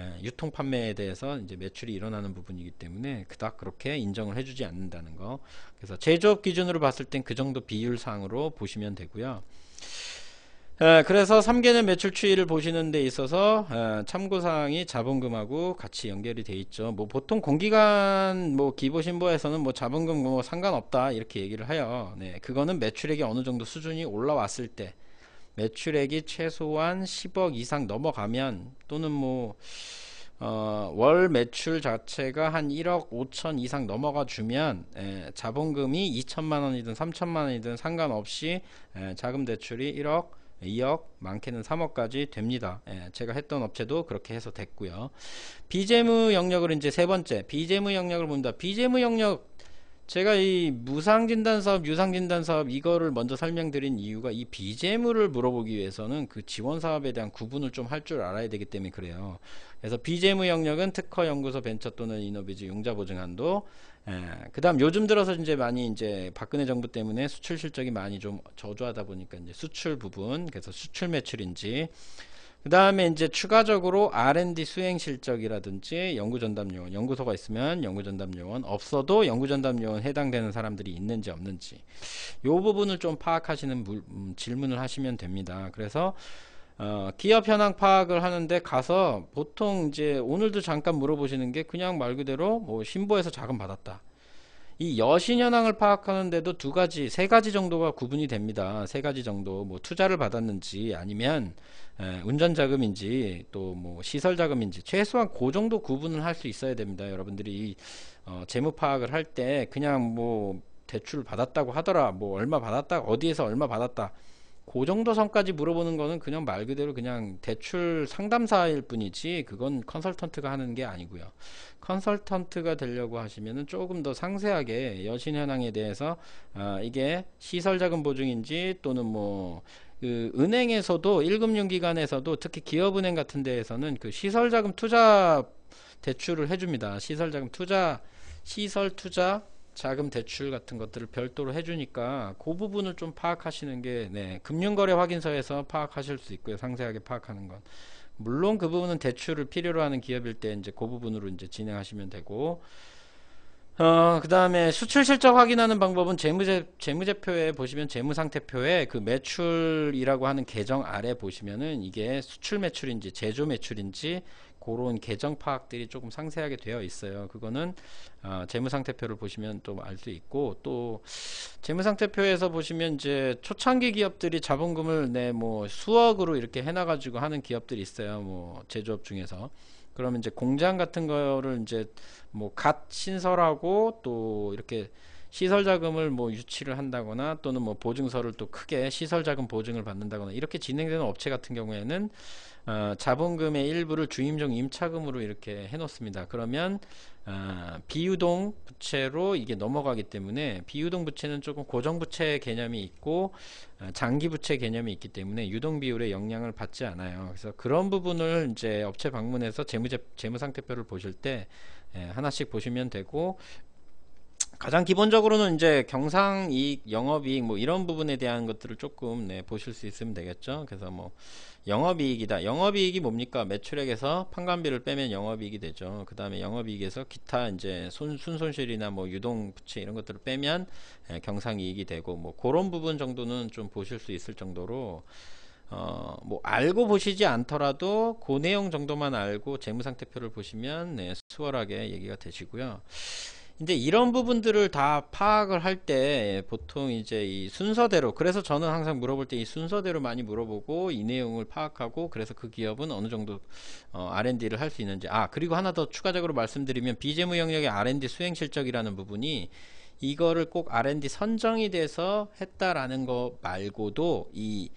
예, 유통 판매에 대해서 이제 매출이 일어나는 부분이기 때문에 그닥 그렇게 인정을 해주지 않는다는 거. 그래서 제조업 기준으로 봤을 땐 그 정도 비율상으로 보시면 되고요. 예, 그래서 3개년 매출 추이를 보시는 데 있어서 예, 참고사항이 자본금하고 같이 연결이 돼 있죠. 뭐 보통 공기관 뭐기부신보에서는뭐 자본금 뭐 상관없다 이렇게 얘기를 해요. 네, 그거는 매출액이 어느 정도 수준이 올라왔을 때 매출액이 최소한 10억 이상 넘어가면 또는 뭐 어, 월 매출 자체가 한 1억 5천 이상 넘어가 주면 에, 예, 자본금이 2천만 원이든 3천만 원이든 상관없이 에, 자금 대출이 1억 2억, 많게는 3억까지 됩니다. 예, 제가 했던 업체도 그렇게 해서 됐고요. 비재무 영역을 이제 세 번째, 비재무 영역을 봅니다. 비재무 영역 제가 이 무상진단 사업, 유상진단 사업 이거를 먼저 설명드린 이유가 이비재무를 물어보기 위해서는 그 지원 사업에 대한 구분을 좀 할 줄 알아야 되기 때문에 그래요. 그래서 비재무 영역은 특허 연구소 벤처 또는 이노비즈 융자 보증한도 예, 그다음 요즘 들어서 이제 많이 이제 박근혜 정부 때문에 수출 실적이 많이 좀 저조하다 보니까 이제 수출 부분 그래서 수출 매출인지 그다음에 이제 추가적으로 R&D 수행 실적이라든지 연구 전담 요원 연구소가 있으면 연구 전담 요원 없어도 연구 전담 요원 해당되는 사람들이 있는지 없는지 요 부분을 좀 파악하시는 물, 음, 질문을 하시면 됩니다. 그래서 어, 기업 현황 파악을 하는데 가서 보통 이제 오늘도 잠깐 물어보시는 게 그냥 말 그대로 뭐 신보에서 자금 받았다. 이 여신 현황을 파악하는데도 두 가지, 세 가지 정도가 구분이 됩니다. 세 가지 정도 뭐 투자를 받았는지 아니면 에, 운전 자금인지 또 뭐 시설 자금인지 최소한 그 정도 구분을 할 수 있어야 됩니다. 여러분들이 어, 재무 파악을 할 때 그냥 뭐 대출 받았다고 하더라, 뭐 얼마 받았다, 어디에서 얼마 받았다. 그 정도 선까지 물어보는 거는 그냥 말 그대로 그냥 대출 상담사일 뿐이지 그건 컨설턴트가 하는 게 아니고요. 컨설턴트가 되려고 하시면은 조금 더 상세하게 여신 현황에 대해서 아 이게 시설 자금 보증인지 또는 뭐 그 은행에서도 1금융 기관에서도 특히 기업은행 같은 데에서는 그 시설 자금 투자 대출을 해줍니다. 시설 자금 투자 시설 투자 자금 대출 같은 것들을 별도로 해주니까 그 부분을 좀 파악하시는 게 네, 금융거래 확인서에서 파악하실 수 있고요. 상세하게 파악하는 건. 물론 그 부분은 대출을 필요로 하는 기업일 때 이제 그 부분으로 이제 진행하시면 되고 어, 그 다음에 수출 실적 확인하는 방법은 재무제, 재무제표에 보시면 재무상태표에 그 매출이라고 하는 계정 아래 보시면은 이게 수출 매출인지 제조 매출인지 그런 계정 파악들이 조금 상세하게 되어 있어요. 그거는 어, 아, 재무상태표를 보시면 좀알수 있고 또 재무상태표에서 보시면 이제 초창기 기업들이 자본금을 내 뭐 수억으로 이렇게 해놔가지고 하는 기업들이 있어요. 뭐 제조업 중에서 그러면 이제 공장 같은 거를 이제 뭐 갓 신설하고 또 이렇게 시설 자금을 뭐 유치를 한다거나 또는 뭐 보증서를 또 크게 시설 자금 보증을 받는다거나 이렇게 진행되는 업체 같은 경우에는 어, 자본금의 일부를 주임종 임차금으로 이렇게 해놓습니다. 그러면 어, 비유동 부채로 이게 넘어가기 때문에 비유동 부채는 조금 고정 부채 개념이 있고 어, 장기 부채 개념이 있기 때문에 유동 비율의 영향을 받지 않아요. 그래서 그런 부분을 이제 업체 방문해서 재무 재무 상태표를 보실 때 예, 하나씩 보시면 되고 가장 기본적으로는 이제 경상 이익, 영업이익 뭐 이런 부분에 대한 것들을 조금 네, 보실 수 있으면 되겠죠. 그래서 뭐 영업이익이다. 영업이익이 뭡니까? 매출액에서 판관비를 빼면 영업이익이 되죠. 그 다음에 영업이익에서 기타 이제 손, 순손실이나 뭐 유동부채 이런 것들을 빼면 예, 경상이익이 되고 뭐 그런 부분 정도는 좀 보실 수 있을 정도로 어, 뭐 알고 보시지 않더라도 그 내용 정도만 알고 재무상태표를 보시면 네, 수월하게 얘기가 되시고요. 근데 이런 부분들을 다 파악을 할 때 보통 이제 이 순서대로 그래서 저는 항상 물어볼 때 이 순서대로 많이 물어보고 이 내용을 파악하고 그래서 그 기업은 어느 정도 어, R&D를 할 수 있는지 아 그리고 하나 더 추가적으로 말씀드리면 비재무 영역의 R&D 수행 실적이라는 부분이 이거를 꼭 R&D 선정이 돼서 했다라는 거 말고도 이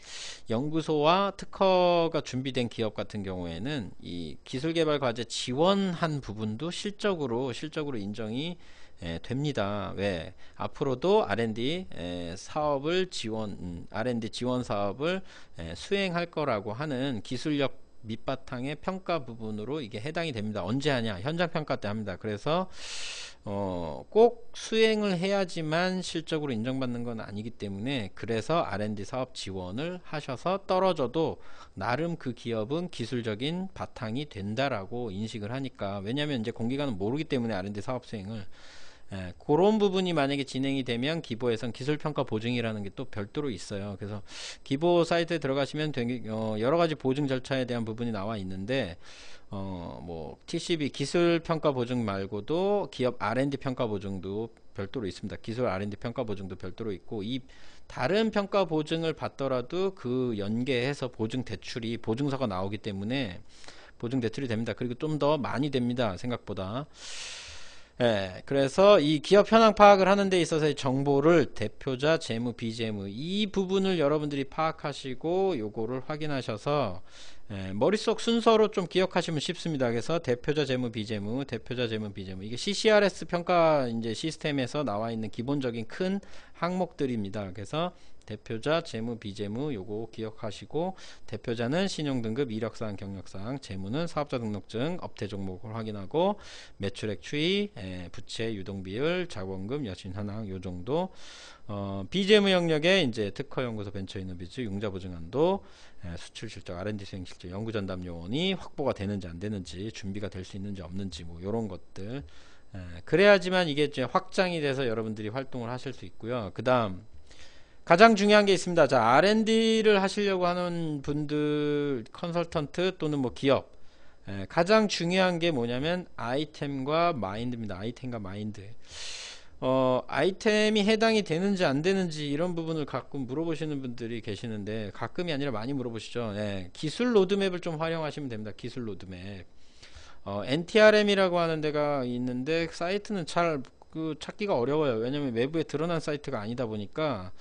연구소와 특허가 준비된 기업 같은 경우에는 이 기술개발 과제 지원한 부분도 실적으로 실적으로 인정이 예, 됩니다. 왜 앞으로도 R&D 예, 사업을 지원 음, R&D 지원 사업을 예, 수행할 거라고 하는 기술력 밑바탕의 평가 부분으로 이게 해당이 됩니다. 언제 하냐? 현장 평가 때 합니다. 그래서 어, 꼭 수행을 해야지만 실적으로 인정받는 건 아니기 때문에 그래서 R&D 사업 지원을 하셔서 떨어져도 나름 그 기업은 기술적인 바탕이 된다라고 인식을 하니까 왜냐하면 이제 공기관은 모르기 때문에 R&D 사업 수행을 예, 그런 부분이 만약에 진행이 되면 기보에선 기술평가 보증이라는 게 또 별도로 있어요. 그래서 기보 사이트에 들어가시면 되게, 어, 여러 가지 보증 절차에 대한 부분이 나와 있는데 어, 뭐 TCB 기술평가 보증 말고도 기업 R&D 평가 보증도 별도로 있습니다. 기술 R&D 평가 보증도 별도로 있고 이 다른 평가 보증을 받더라도 그 연계해서 보증 대출이 보증서가 나오기 때문에 보증 대출이 됩니다. 그리고 좀 더 많이 됩니다. 생각보다. 예, 그래서 이 기업 현황 파악을 하는 데 있어서의 정보를 대표자, 재무, 비재무 이 부분을 여러분들이 파악하시고 요거를 확인하셔서 예, 머릿속 순서로 좀 기억하시면 쉽습니다. 그래서 대표자 재무 비재무, 대표자 재무 비재무 이게 CCRS 평가 이제 시스템에서 나와 있는 기본적인 큰 항목들입니다. 그래서 대표자, 재무, 비재무 요거 기억하시고 대표자는 신용등급, 이력사항, 경력사항, 재무는 사업자 등록증, 업태 종목을 확인하고 매출액 추이, 에, 예, 부채 유동비율, 자본금, 여신 현황 요 정도 어, 비재무 영역에 이제 특허연구소 벤처이노비즈, 융자보증안도 에, 예, 수출 실적, R&D 수행 실적, 연구전담 요원이 확보가 되는지 안 되는지 준비가 될 수 있는지 없는지 뭐 요런 것들 에, 예, 그래야지만 이게 이제 확장이 돼서 여러분들이 활동을 하실 수 있고요. 그 다음 가장 중요한 게 있습니다. 자, R&D를 하시려고 하는 분들, 컨설턴트 또는 뭐 기업. 에, 예, 가장 중요한 게 뭐냐면 아이템과 마인드입니다. 아이템과 마인드. 어, 아이템이 해당이 되는지 안 되는지 이런 부분을 가끔 물어보시는 분들이 계시는데 가끔이 아니라 많이 물어보시죠. 예, 기술 로드맵을 좀 활용하시면 됩니다. 기술 로드맵. 어, NTRM이라고 하는 데가 있는데 사이트는 잘그 찾기가 어려워요. 왜냐면 외부에 드러난 사이트가 아니다 보니까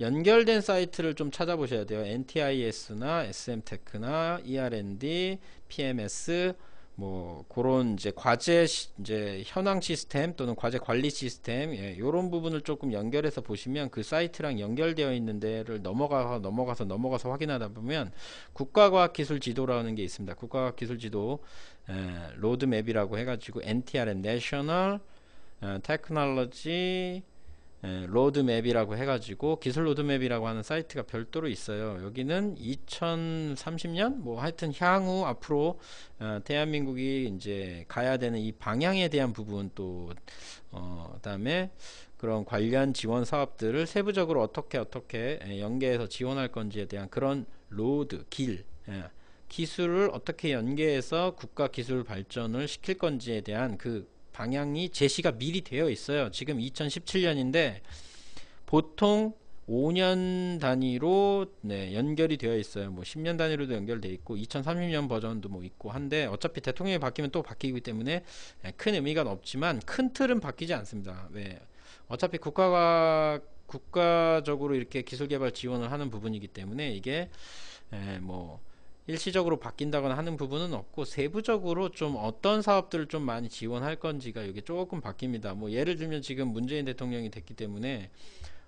연결된 사이트를 좀 찾아보셔야 돼요. NTIS나 SM테크나 ER&D, PMS 뭐 그런 이제 과제 시, 이제 현황 시스템 또는 과제 관리 시스템 이런 예, 부분을 조금 연결해서 보시면 그 사이트랑 연결되어 있는 데를 넘어가서 넘어가서 넘어가서 확인하다 보면 국가과학기술지도라는 게 있습니다. 국가과학기술지도 예, 로드맵이라고 해가지고 NTRN National 어, 테크놀로지 로드맵이라고 해가지고 기술 로드맵이라고 하는 사이트가 별도로 있어요. 여기는 2030년 뭐 하여튼 향후 앞으로 어, 대한민국이 이제 가야 되는 이 방향에 대한 부분 또 어, 그다음에 그런 관련 지원 사업들을 세부적으로 어떻게 어떻게 연계해서 지원할 건지에 대한 그런 로드 길 예, 기술을 어떻게 연계해서 국가 기술 발전을 시킬 건지에 대한 그 방향이 제시가 미리 되어 있어요. 지금 2017년인데 보통 5년 단위로 네, 연결이 되어 있어요. 뭐 10년 단위로도 연결돼 있고 2030년 버전도 뭐 있고 한데 어차피 대통령이 바뀌면 또 바뀌기 때문에 네, 큰 의미가 없지만 큰 틀은 바뀌지 않습니다. 왜? 네, 어차피 국가가 국가적으로 이렇게 기술 개발 지원을 하는 부분이기 때문에 이게 네, 뭐 일시적으로 바뀐다거나 하는 부분은 없고 세부적으로 좀 어떤 사업들을 좀 많이 지원할 건지가 이게 조금 바뀝니다. 뭐 예를 들면 지금 문재인 대통령이 됐기 때문에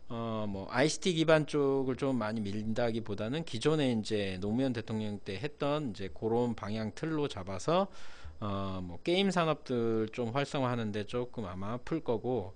어뭐 ICT 기반 쪽을 좀 많이 밀린다기보다는 기존에 이제 노무현 대통령 때 했던 이제 그런 방향 틀로 잡아서 어뭐 게임 산업들 좀 활성화하는데 조금 아마 풀 거고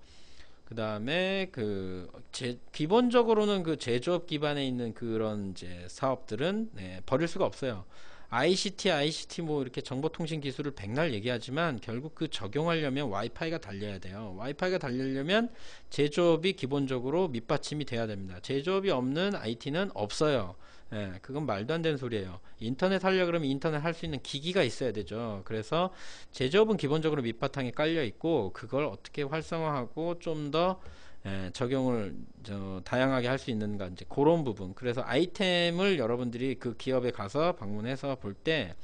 그 다음에 그 제, 기본적으로는 그 제조업 기반에 있는 그런 이제 사업들은 네, 버릴 수가 없어요. ICT, ICT 뭐 이렇게 정보통신 기술을 백날 얘기하지만 결국 그 적용하려면 와이파이가 달려야 돼요. 와이파이가 달리려면 제조업이 기본적으로 밑받침이 돼야 됩니다. 제조업이 없는 IT는 없어요. 예, 그건 말도 안 되는 소리예요. 인터넷 하려 그러면 인터넷 할 수 있는 기기가 있어야 되죠. 그래서 제조업은 기본적으로 밑바탕에 깔려 있고 그걸 어떻게 활성화하고 좀더 예, 적용을 저, 다양하게 할 수 있는가 이제 그런 부분. 그래서 아이템을 여러분들이 그 기업에 가서 방문해서 볼때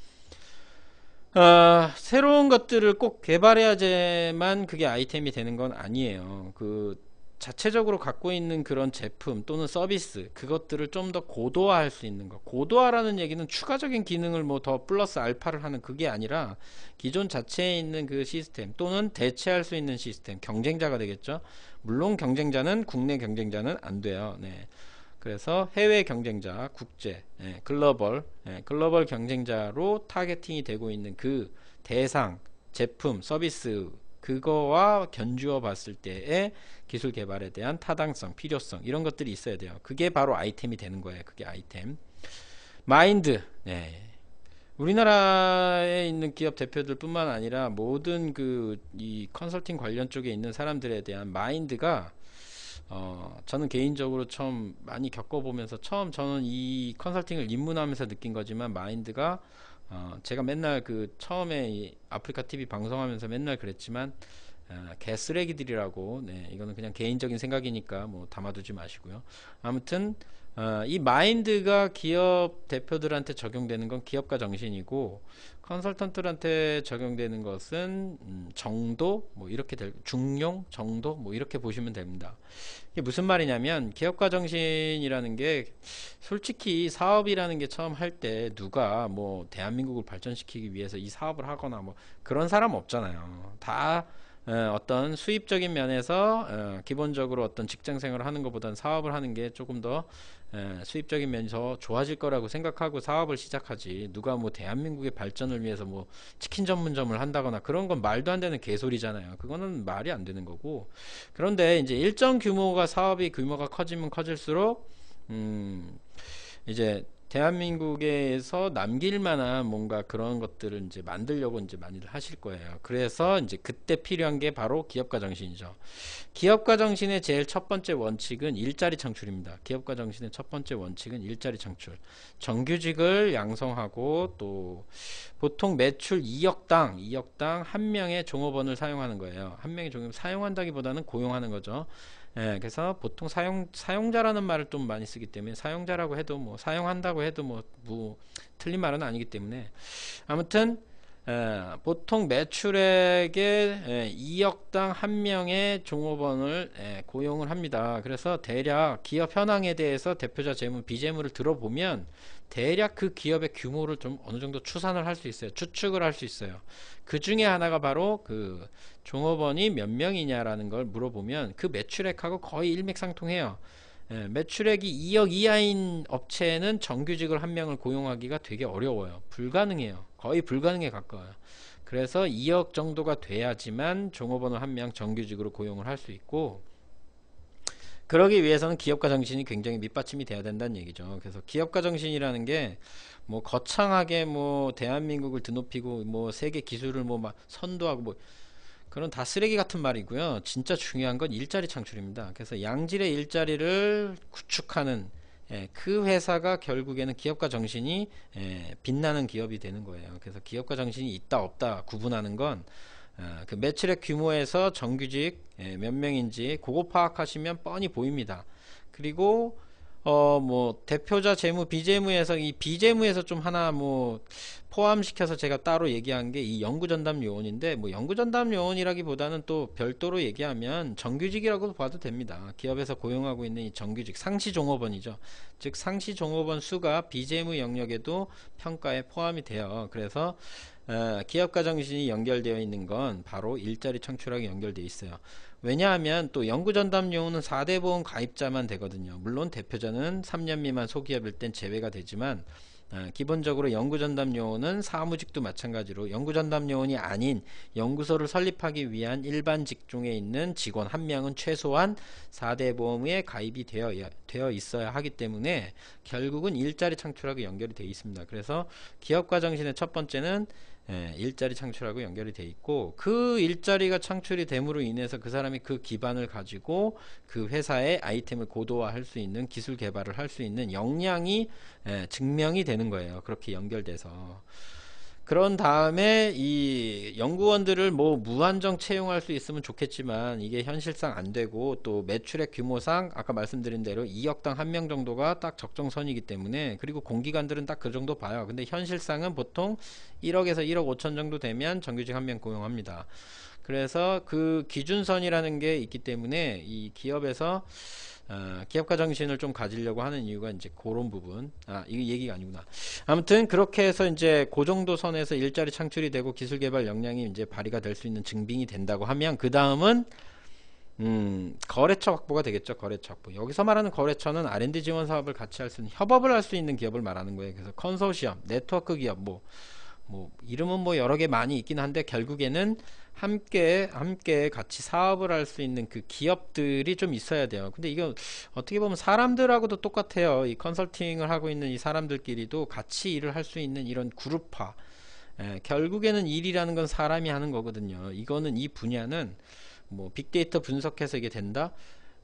어, 아, 새로운 것들을 꼭 개발해야지만 그게 아이템이 되는 건 아니에요. 그 자체적으로 갖고 있는 그런 제품 또는 서비스 그것들을 좀 더 고도화할 수 있는 것 고도화라는 얘기는 추가적인 기능을 뭐 더 플러스 알파를 하는 그게 아니라 기존 자체에 있는 그 시스템 또는 대체할 수 있는 시스템 경쟁자가 되겠죠 물론 경쟁자는 국내 경쟁자는 안 돼요 네. 그래서 해외 경쟁자 국제 네, 글로벌 네, 글로벌 경쟁자로 타겟팅이 되고 있는 그 대상 제품 서비스 그거와 견주어 봤을 때의 기술 개발에 대한 타당성, 필요성 이런 것들이 있어야 돼요. 그게 바로 아이템이 되는 거예요. 그게 아이템. 마인드. 네. 우리나라에 있는 기업 대표들뿐만 아니라 모든 그 이 컨설팅 관련 쪽에 있는 사람들에 대한 마인드가 어, 저는 개인적으로 처음 많이 겪어보면서 처음 저는 이 컨설팅을 입문하면서 느낀 거지만 마인드가 어, 제가 맨날 그 처음에 아프리카 TV 방송하면서 맨날 그랬지만 어, 개쓰레기들이라고 네, 이거는 그냥 개인적인 생각이니까 뭐 담아두지 마시고요. 아무튼 어, 이 마인드가 기업 대표들한테 적용되는 건 기업가 정신이고 컨설턴트한테 적용되는 것은 음, 정도 뭐 이렇게 될 중용 정도 뭐 이렇게 보시면 됩니다. 이게 무슨 말이냐면 기업가 정신이라는 게 솔직히 사업이라는 게 처음 할 때 누가 뭐 대한민국을 발전시키기 위해서 이 사업을 하거나 뭐 그런 사람 없잖아요. 다 어, 어떤 수입적인 면에서 어, 기본적으로 어떤 직장 생활을 하는 것보다는 사업을 하는 게 조금 더 예, 수입적인 면에서 좋아질 거라고 생각하고 사업을 시작하지 누가 뭐 대한민국의 발전을 위해서 뭐 치킨 전문점을 한다거나 그런 건 말도 안 되는 개소리잖아요. 그거는 말이 안 되는 거고 그런데 이제 일정 규모가 사업이 규모가 커지면 커질수록 음 이제 대한민국에서 남길 만한 뭔가 그런 것들을 이제 만들려고 이제 많이들 하실 거예요. 그래서 이제 그때 필요한 게 바로 기업가 정신이죠. 기업가 정신의 제일 첫 번째 원칙은 일자리 창출입니다. 기업가 정신의 첫 번째 원칙은 일자리 창출. 정규직을 양성하고 또 보통 매출 2억당, 2억당 한 명의 종업원을 사용하는 거예요. 한 명의 종업 사용한다기보다는 고용하는 거죠. 예, 그래서 보통 사용 사용자라는 말을 좀 많이 쓰기 때문에 사용자라고 해도 뭐 사용한다고 해도 뭐, 뭐 틀린 말은 아니기 때문에 아무튼 예, 보통 매출액의 에, 예, 2억당 한 명의 종업원을 예, 고용을 합니다. 그래서 대략 기업 현황에 대해서 대표자 재무, 비재무를 들어보면 대략 그 기업의 규모를 좀 어느 정도 추산을 할 수 있어요. 추측을 할 수 있어요. 그 중에 하나가 바로 그 종업원이 몇 명이냐라는 걸 물어보면 그 매출액하고 거의 일맥상통해요. 매출액이 2억 이하인 업체는 정규직을 한 명을 고용하기가 되게 어려워요. 불가능해요. 거의 불가능에 가까워요. 그래서 2억 정도가 돼야지만 종업원을 한 명 정규직으로 고용을 할 수 있고 그러기 위해서는 기업가 정신이 굉장히 밑받침이 돼야 된다는 얘기죠. 그래서 기업가 정신이라는 게 뭐 거창하게 뭐 대한민국을 드높이고 뭐 세계 기술을 뭐 막 선도하고 뭐 그런 다 쓰레기 같은 말이고요. 진짜 중요한 건 일자리 창출입니다. 그래서 양질의 일자리를 구축하는 예, 그 회사가 결국에는 기업가 정신이 예, 빛나는 기업이 되는 거예요. 그래서 기업가 정신이 있다 없다 구분하는 건그 어, 매출액 규모에서 정규직 예, 몇 명인지 그거 파악하시면 뻔히 보입니다. 그리고 어, 뭐, 대표자 재무, 비재무에서, 이 비재무에서 좀 하나 뭐, 포함시켜서 제가 따로 얘기한 게 이 연구전담 요원인데, 뭐, 연구전담 요원이라기보다는 또 별도로 얘기하면 정규직이라고 도 봐도 됩니다. 기업에서 고용하고 있는 이 정규직, 상시종업원이죠. 즉, 상시종업원 수가 비재무 영역에도 평가에 포함이 돼요. 그래서, 어, 기업가 정신이 연결되어 있는 건 바로 일자리 창출하고 연결되어 있어요. 왜냐하면 또연구전담료은 4대 보험 가입자만 되거든요. 물론 대표자는 3년 미만 소기업일 땐 제외가 되지만 아, 기본적으로 연구전담요원은 사무직도 마찬가지로 연구전담요원이 아닌 연구소를 설립하기 위한 일반 직종에 있는 직원 한 명은 최소한 4대 보험에 가입이 되어, 되어 있어야 하기 때문에 결국은 일자리 창출하고 연결이 되어 있습니다. 그래서 기업과 정신의 첫 번째는 예, 일자리 창출하고 연결이 돼 있고 그 일자리가 창출이 됨으로 인해서 그 사람이 그 기반을 가지고 그 회사의 아이템을 고도화할 수 있는 기술 개발을 할 수 있는 역량이 예, 증명이 되는 거예요. 그렇게 연결돼서. 그런 다음에 이 연구원들을 뭐 무한정 채용할 수 있으면 좋겠지만 이게 현실상 안 되고 또 매출액 규모상 아까 말씀드린 대로 2억당 1명 정도가 딱 적정선이기 때문에 그리고 공기관들은 딱 그 정도 봐요. 근데 현실상은 보통 1억에서 1억 5천 정도 되면 정규직 1명 고용합니다. 그래서 그 기준선이라는 게 있기 때문에 이 기업에서 아, 기업가 정신을 좀 가지려고 하는 이유가 이제 그런 부분. 아, 이게 얘기가 아니구나. 아무튼 그렇게 해서 이제 그 정도 선에서 일자리 창출이 되고 기술 개발 역량이 이제 발휘가 될 수 있는 증빙이 된다고 하면 그 다음은 음, 거래처 확보가 되겠죠. 거래처 확보. 여기서 말하는 거래처는 R&D 지원 사업을 같이 할 수 있는 협업을 할 수 있는 기업을 말하는 거예요. 그래서 컨소시엄, 네트워크 기업 뭐뭐 뭐, 이름은 뭐 여러 개 많이 있긴 한데 결국에는 함께 함께 같이 사업을 할 수 있는 그 기업들이 좀 있어야 돼요. 근데 이건 어떻게 보면 사람들하고도 똑같아요. 이 컨설팅을 하고 있는 이 사람들끼리도 같이 일을 할 수 있는 이런 그룹화. 예, 결국에는 일이라는 건 사람이 하는 거거든요. 이거는 이 분야는 뭐 빅데이터 분석해서 이게 된다.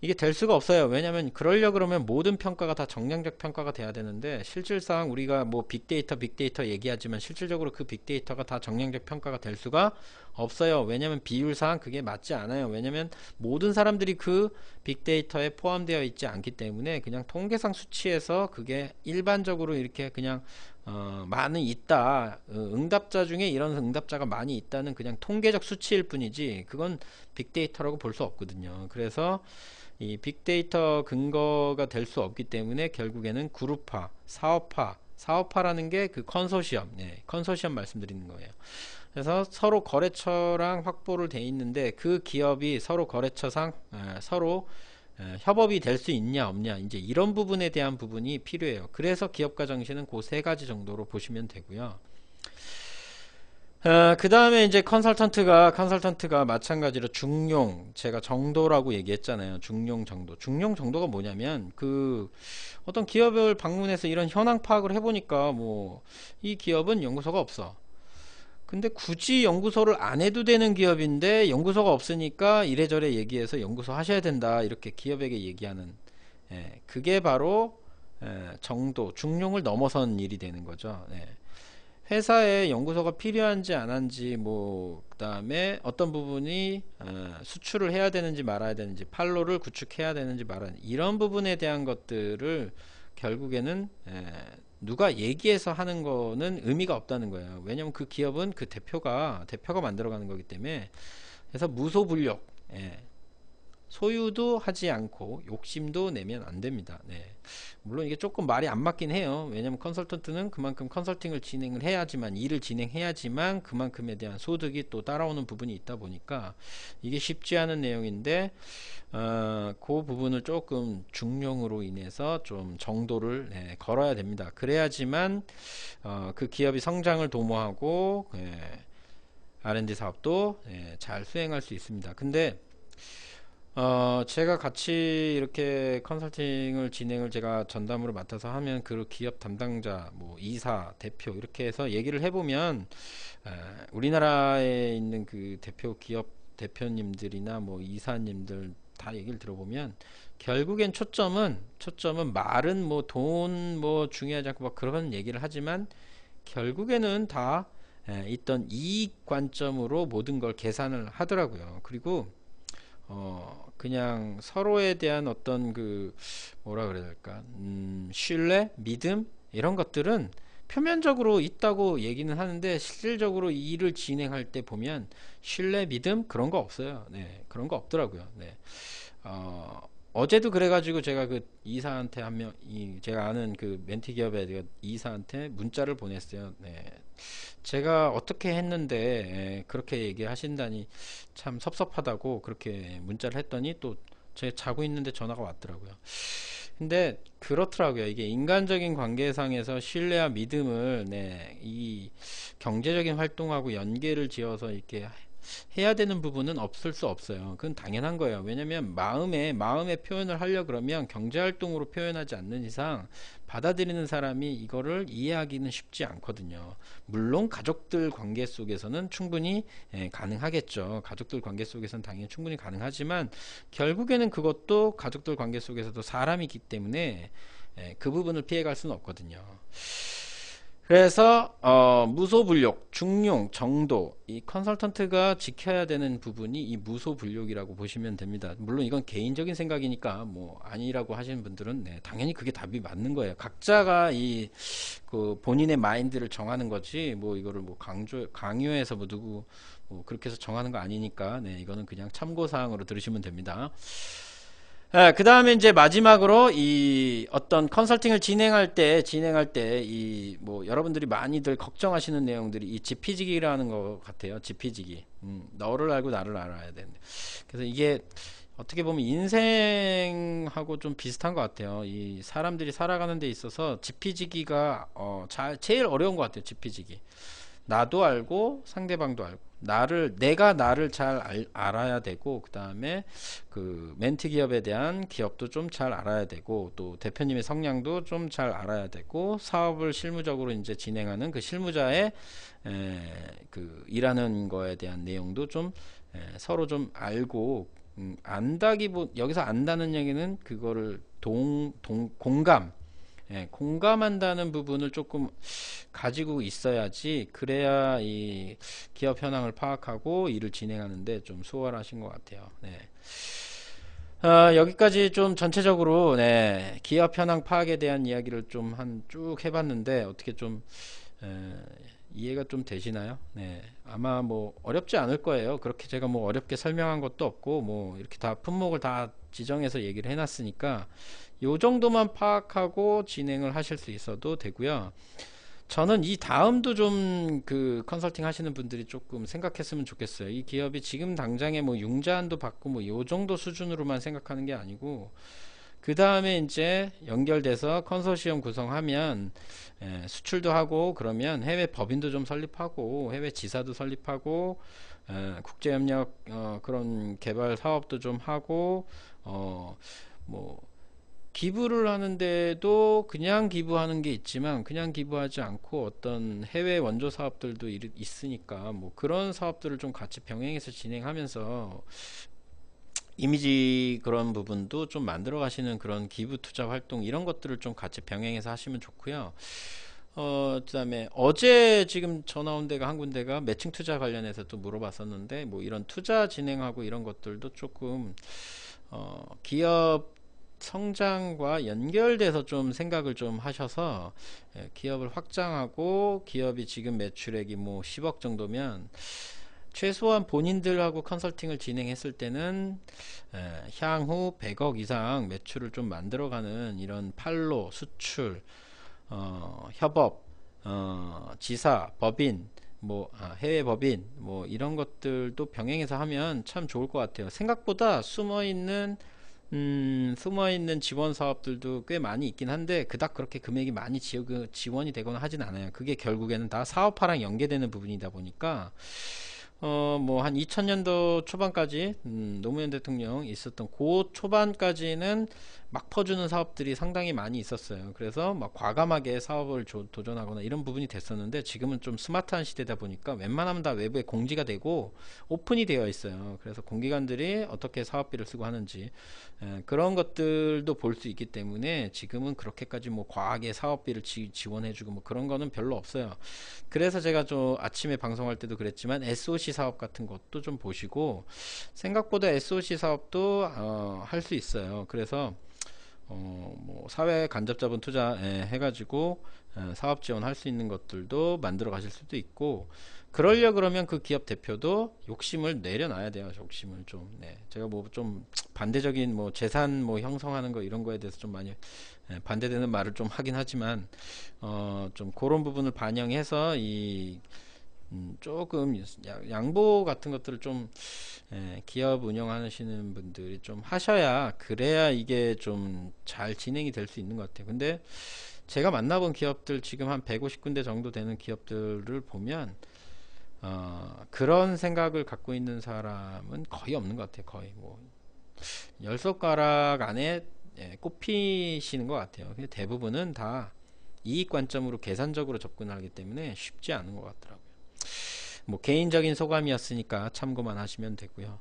이게 될 수가 없어요. 왜냐면 그러려 그러면 모든 평가가 다 정량적 평가가 돼야 되는데 실질상 우리가 뭐 빅데이터 빅데이터 얘기하지만 실질적으로 그 빅데이터가 다 정량적 평가가 될 수가 없어요. 왜냐면 비율상 그게 맞지 않아요. 왜냐면 모든 사람들이 그 빅데이터에 포함되어 있지 않기 때문에 그냥 통계상 수치에서 그게 일반적으로 이렇게 그냥 어, 많은 있다. 어, 응답자 중에 이런 응답자가 많이 있다는 그냥 통계적 수치일 뿐이지 그건 빅데이터라고 볼 수 없거든요. 그래서 이 빅데이터 근거가 될 수 없기 때문에 결국에는 그룹화, 사업화, 사업화라는 게 그 컨소시엄, 예, 컨소시엄 말씀드리는 거예요. 그래서 서로 거래처랑 확보를 돼 있는데 그 기업이 서로 거래처상 에, 아, 서로 에, 아, 협업이 될 수 있냐 없냐 이제 이런 부분에 대한 부분이 필요해요. 그래서 기업가 정신은 그 세 가지 정도로 보시면 되고요. 어, 그 다음에 이제 컨설턴트가 컨설턴트가 마찬가지로 중용 제가 정도라고 얘기했잖아요 중용 정도 중용 정도가 뭐냐면 그 어떤 기업을 방문해서 이런 현황 파악을 해보니까 뭐 이 기업은 연구소가 없어 근데 굳이 연구소를 안 해도 되는 기업인데 연구소가 없으니까 이래저래 얘기해서 연구소 하셔야 된다 이렇게 기업에게 얘기하는 예, 그게 바로 예, 정도 중용을 넘어선 일이 되는 거죠 예. 회사에 연구소가 필요한지 안 한지 뭐 그다음에 어떤 부분이 어, 수출을 해야 되는지 말아야 되는지 팔로를 구축해야 되는지 말아야 이런 부분에 대한 것들을 결국에는 에, 누가 얘기해서 하는 거는 의미가 없다는 거예요. 왜냐하면 그 기업은 그 대표가 대표가 만들어가는 거기 때문에 그래서 무소불력 예, 소유도 하지 않고 욕심도 내면 안 됩니다. 네. 물론 이게 조금 말이 안 맞긴 해요. 왜냐면 하 컨설턴트는 그만큼 컨설팅을 진행을 해야지만 일을 진행해야지만 그만큼에 대한 소득이 또 따라오는 부분이 있다 보니까 이게 쉽지 않은 내용인데 어, 그 부분을 조금 중용으로 인해서 좀 정도를 네, 걸어야 됩니다. 그래야지만 어, 그 기업이 성장을 도모하고 예, 네, R&D 사업도 예, 잘 수행할 수 있습니다. 근데 어, 제가 같이 이렇게 컨설팅을 진행을 제가 전담으로 맡아서 하면 그 기업 담당자, 뭐 이사, 대표 이렇게 해서 얘기를 해보면 에, 우리나라에 있는 그 대표 기업 대표님들이나 뭐 이사님들 다 얘기를 들어보면 결국엔 초점은 초점은 말은 뭐 돈뭐 뭐 중요하지 않고 막 그런 얘기를 하지만 결국에는 다 에, 있던 이익 관점으로 모든 걸 계산을 하더라고요. 그리고 어, 그냥 서로에 대한 어떤 그 뭐라 그래야 될까 음, 신뢰, 믿음 이런 것들은 표면적으로 있다고 얘기는 하는데 실질적으로 일을 진행할 때 보면 신뢰, 믿음 그런 거 없어요. 네, 그런 거 없더라고요. 네. 어, 어제도 그래가지고 제가 그 이사한테 한 명, 제가 아는 그 멘티 기업의 그 이사한테 문자를 보냈어요. 네, 제가 어떻게 했는데 예, 그렇게 얘기하신다니 참 섭섭하다고 그렇게 문자를 했더니 또 제가 자고 있는데 전화가 왔더라고요. 근데 그렇더라고요. 이게 인간적인 관계상에서 신뢰와 믿음을 네, 이 경제적인 활동하고 연계를 지어서 이렇게 해야 되는 부분은 없을 수 없어요. 그건 당연한 거예요. 왜냐면 하 마음에 마음의 표현을 하려 그러면 경제 활동으로 표현하지 않는 이상 받아들이는 사람이 이거를 이해하기는 쉽지 않거든요. 물론 가족들 관계 속에서는 충분히 예, 가능하겠죠. 가족들 관계 속에서는 당연히 충분히 가능하지만 결국에는 그것도 가족들 관계 속에서도 사람이기 때문에 예, 그 부분을 피해갈 수는 없거든요. 그래서 어, 무소불욕, 중용, 정도 이 컨설턴트가 지켜야 되는 부분이 이 무소불욕이라고 보시면 됩니다. 물론 이건 개인적인 생각이니까 뭐 아니라고 하시는 분들은 네, 당연히 그게 답이 맞는 거예요. 각자가 이그 본인의 마인드를 정하는 거지 뭐 이거를 뭐 강조 강요해서 뭐 누구 뭐 그렇게 해서 정하는 거 아니니까 네, 이거는 그냥 참고 사항으로 들으시면 됩니다. 예, 그 다음에 이제 마지막으로 이 어떤 컨설팅을 진행할 때 진행할 때 이 뭐 여러분들이 많이들 걱정하시는 내용들이 이 지피지기라는 것 같아요. 지피지기. 음, 너를 알고 나를 알아야 되는데. 그래서 이게 어떻게 보면 인생하고 좀 비슷한 것 같아요. 이 사람들이 살아가는 데 있어서 지피지기가 어, 자, 제일 어려운 것 같아요. 지피지기. 나도 알고 상대방도 알고. 나를 내가 나를 잘 알, 아야 되고 그다음에 그 멘트 기업에 대한 기업도 좀 잘 알아야 되고 또 대표님의 성향도 좀 잘 알아야 되고 사업을 실무적으로 이제 진행하는 그 실무자의 에, 그 일하는 거에 대한 내용도 좀 에, 서로 좀 알고 음, 안다기 보 여기서 안다는 얘기는 그거를 동, 동 공감 예, 공감한다는 부분을 조금 가지고 있어야지 그래야 이 기업 현황을 파악하고 일을 진행하는데 좀 수월하신 것 같아요. 네. 아, 여기까지 좀 전체적으로 네, 기업 현황 파악에 대한 이야기를 좀 한 쭉 해봤는데 어떻게 좀 에, 이해가 좀 되시나요? 네, 아마 뭐 어렵지 않을 거예요. 그렇게 제가 뭐 어렵게 설명한 것도 없고 뭐 이렇게 다 품목을 다 지정해서 얘기를 해놨으니까 요 정도만 파악하고 진행을 하실 수 있어도 되고요. 저는 이 다음도 좀 그 컨설팅 하시는 분들이 조금 생각했으면 좋겠어요. 이 기업이 지금 당장에 뭐 융자한도 받고 뭐 요 정도 수준으로만 생각하는 게 아니고 그 다음에 이제 연결돼서 컨소시엄 구성하면 예, 수출도 하고 그러면 해외 법인도 좀 설립하고 해외 지사도 설립하고 예, 국제협력 어, 그런 개발 사업도 좀 하고 어, 뭐 기부를 하는데도 그냥 기부하는 게 있지만 그냥 기부하지 않고 어떤 해외 원조 사업들도 있으니까 뭐 그런 사업들을 좀 같이 병행해서 진행하면서 이미지 그런 부분도 좀 만들어 가시는 그런 기부 투자 활동 이런 것들을 좀 같이 병행해서 하시면 좋고요. 어, 그다음에 어제 지금 전화 온 데가 한 군데가 매칭 투자 관련해서 또 물어봤었는데 뭐 이런 투자 진행하고 이런 것들도 조금 어, 기업 성장과 연결돼서 좀 생각을 좀 하셔서 예, 기업을 확장하고 기업이 지금 매출액이 뭐 10억 정도면 최소한 본인들하고 컨설팅을 진행했을 때는 예, 향후 100억 이상 매출을 좀 만들어가는 이런 팔로 수출 어, 협업 어, 지사 법인 뭐 아, 해외 법인 뭐 이런 것들도 병행해서 하면 참 좋을 것 같아요 생각보다 숨어있는 음, 숨어 있는 지원 사업들도 꽤 많이 있긴 한데 그닥 그렇게 금액이 많이 그 지원이 되거나 하진 않아요. 그게 결국에는 다 사업화랑 연계되는 부분이다 보니까 어, 뭐한 2000년도 초반까지 음, 노무현 대통령 있었던 고 초반까지는 막 퍼주는 사업들이 상당히 많이 있었어요. 그래서 막 과감하게 사업을 조, 도전하거나 이런 부분이 됐었는데 지금은 좀 스마트한 시대다 보니까 웬만하면 다 외부에 공지가 되고 오픈이 되어 있어요. 그래서 공기관들이 어떻게 사업비를 쓰고 하는지 에, 예, 그런 것들도 볼 수 있기 때문에 지금은 그렇게까지 뭐 과하게 사업비를 지, 지원해주고 뭐 그런 거는 별로 없어요. 그래서 제가 좀 아침에 방송할 때도 그랬지만 SOC 사업 같은 것도 좀 보시고 생각보다 SOC 사업도 어, 할수 있어요. 그래서 어, 뭐 사회 간접자본 투자 에, 예, 해가지고 에, 예, 사업 지원할 수 있는 것들도 만들어 가실 수도 있고 그러려 그러면 그 기업 대표도 욕심을 내려놔야 돼요 욕심을 좀 네. 제가 뭐 좀 반대적인 뭐 재산 뭐 형성하는 거 이런 거에 대해서 좀 많이 에, 예, 반대되는 말을 좀 하긴 하지만 어, 좀 그런 부분을 반영해서 이 음, 조금 양보 같은 것들을 좀 예, 기업 운영하시는 분들이 좀 하셔야 그래야 이게 좀 잘 진행이 될 수 있는 것 같아요. 근데 제가 만나본 기업들 지금 한 150군데 정도 되는 기업들을 보면 어, 그런 생각을 갖고 있는 사람은 거의 없는 것 같아요. 거의 뭐열 손가락 안에 예, 꼽히시는 것 같아요. 대부분은 다 이익 관점으로 계산적으로 접근하기 때문에 쉽지 않은 것 같더라고요. 뭐 개인적인 소감이었으니까 참고만 하시면 되고요.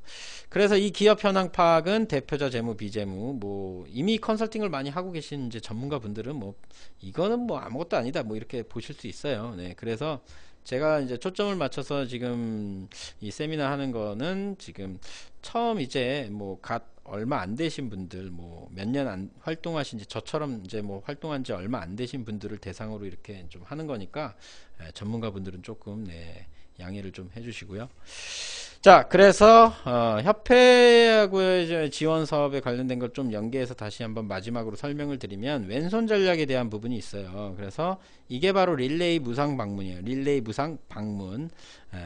그래서 이 기업 현황 파악은 대표자 재무, 비재무, 뭐 이미 컨설팅을 많이 하고 계신 이제 전문가 분들은 뭐 이거는 뭐 아무것도 아니다 뭐 이렇게 보실 수 있어요. 네, 그래서 제가 이제 초점을 맞춰서 지금 이 세미나 하는 거는 지금 처음 이제 뭐 갓 얼마 안 되신 분들 뭐 몇년 활동하신 지 저처럼 이제 뭐 활동한 지 얼마 안 되신 분들을 대상으로 이렇게 좀 하는 거니까 예, 전문가분들은 조금 네 양해를 좀 해주시고요. 자, 그래서 어, 협회하고의 지원 사업에 관련된 걸 좀 연계해서 다시 한번 마지막으로 설명을 드리면 왼손 전략에 대한 부분이 있어요. 그래서 이게 바로 릴레이 무상 방문이에요. 릴레이 무상 방문. 에,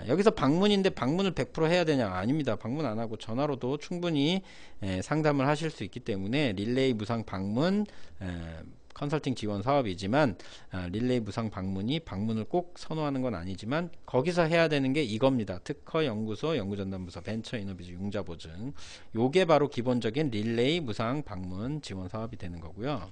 예, 여기서 방문인데 방문을 100% 해야 되냐? 아닙니다. 방문 안 하고 전화로도 충분히 에, 예, 상담을 하실 수 있기 때문에 릴레이 무상 방문 에, 예, 컨설팅 지원 사업이지만 아, 릴레이 무상 방문이 방문을 꼭 선호하는 건 아니지만 거기서 해야 되는 게 이겁니다. 특허 연구소, 연구전담부서, 벤처 이노비즈 융자 보증. 요게 바로 기본적인 릴레이 무상 방문 지원 사업이 되는 거고요.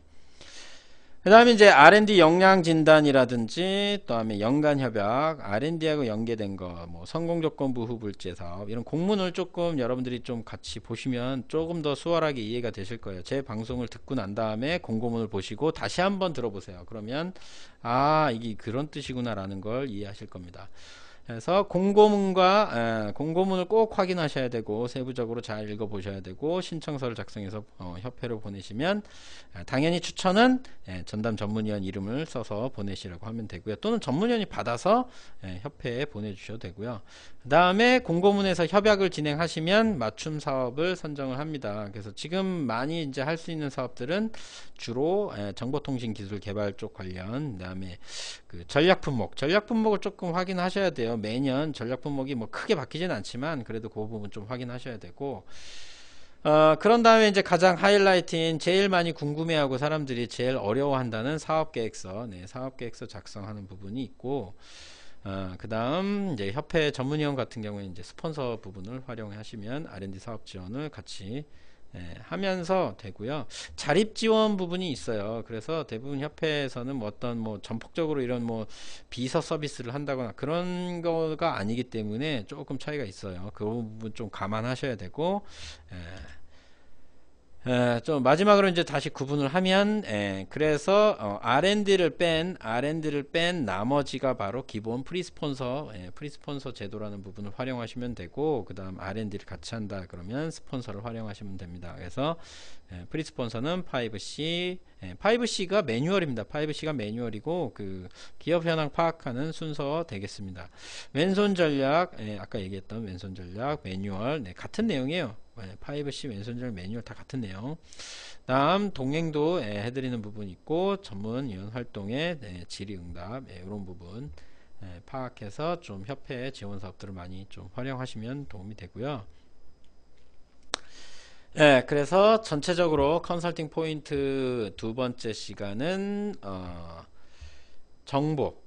그 다음에 이제 R&D 역량 진단이라든지 또다음에 연간 협약, R&D하고 연계된 거, 뭐 성공 조건부 후불제 사업 이런 공문을 조금 여러분들이 좀 같이 보시면 조금 더 수월하게 이해가 되실 거예요. 제 방송을 듣고 난 다음에 공고문을 보시고 다시 한번 들어보세요. 그러면 아 이게 그런 뜻이구나라는 걸 이해하실 겁니다. 그래서 공고문과 에, 예, 공고문을 꼭 확인하셔야 되고 세부적으로 잘 읽어보셔야 되고 신청서를 작성해서 어, 협회로 보내시면 예, 당연히 추천은 에, 예, 전담 전문위원 이름을 써서 보내시라고 하면 되고요. 또는 전문위원이 받아서 에, 협회에 보내주셔도 되고요. 그 다음에 공고문에서 협약을 진행하시면 맞춤 사업을 선정을 합니다. 그래서 지금 많이 이제 할 수 있는 사업들은 주로 에, 정보통신기술 개발 쪽 관련 그다음에 그 전략 품목 전략 품목을 조금 확인하셔야 돼요. 뭐 매년 전략 품목이 뭐 크게 바뀌진 않지만 그래도 그 부분 좀 확인하셔야 되고 어, 그런 다음에 이제 가장 하이라이트인 제일 많이 궁금해하고 사람들이 제일 어려워한다는 사업계획서, 네, 사업계획서 작성하는 부분이 있고, 어, 그 다음 이제 협회 전문위원 같은 경우에 이제 스폰서 부분을 활용하시면 R&D 사업 지원을 같이 예, 하면서 되고요. 자립 지원 부분이 있어요. 그래서 대부분 협회에서는 뭐 어떤 뭐 전폭적으로 이런 뭐 비서 서비스를 한다거나 그런 거가 아니기 때문에 조금 차이가 있어요. 그 부분 좀 감안하셔야 되고 예. 좀 마지막으로 이제 다시 구분을 하면 에, 그래서 어, R&D를 뺀 R&D를 뺀 나머지가 바로 기본 프리스폰서 에, 프리스폰서 제도라는 부분을 활용하시면 되고 그 다음 R&D를 같이 한다 그러면 스폰서를 활용하시면 됩니다. 그래서 프리스폰서는 5C 5C가 매뉴얼입니다. 5C가 매뉴얼이고 그 기업 현황 파악하는 순서 되겠습니다. 왼손 전략 아까 얘기했던 왼손 전략 매뉴얼 네, 같은 내용이에요. 5C 왼손절 매뉴얼 다 같은 내용 다음 동행도 예, 해드리는 부분 있고 전문 위원 활동의 네, 예, 질의응답 이런 부분 예, 파악해서 좀 협회 지원 사업들을 많이 좀 활용하시면 도움이 되고요 예, 그래서 전체적으로 컨설팅 포인트 두 번째 시간은 어, 정보,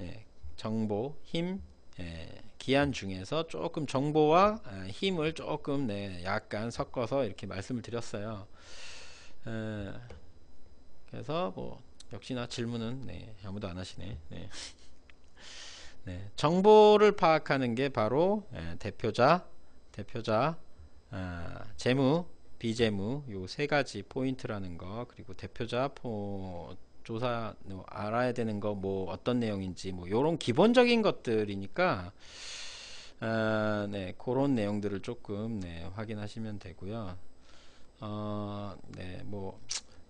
예, 정보, 힘, 예, 기한 중에서 조금 정보와 아, 힘을 조금 네, 약간 섞어서 이렇게 말씀을 드렸어요. 에, 그래서 뭐 역시나 질문은 네, 아무도 안 하시네. 네. 네, 정보를 파악하는 게 바로 에, 대표자, 대표자, 아, 재무, 비재무 요 세 가지 포인트라는 거 그리고 대표자 포 조사 뭐 알아야 되는 거 뭐 어떤 내용인지 뭐 요런 기본적인 것들이니까 아, 네 그런 내용들을 조금 네 확인하시면 되고요 어, 네뭐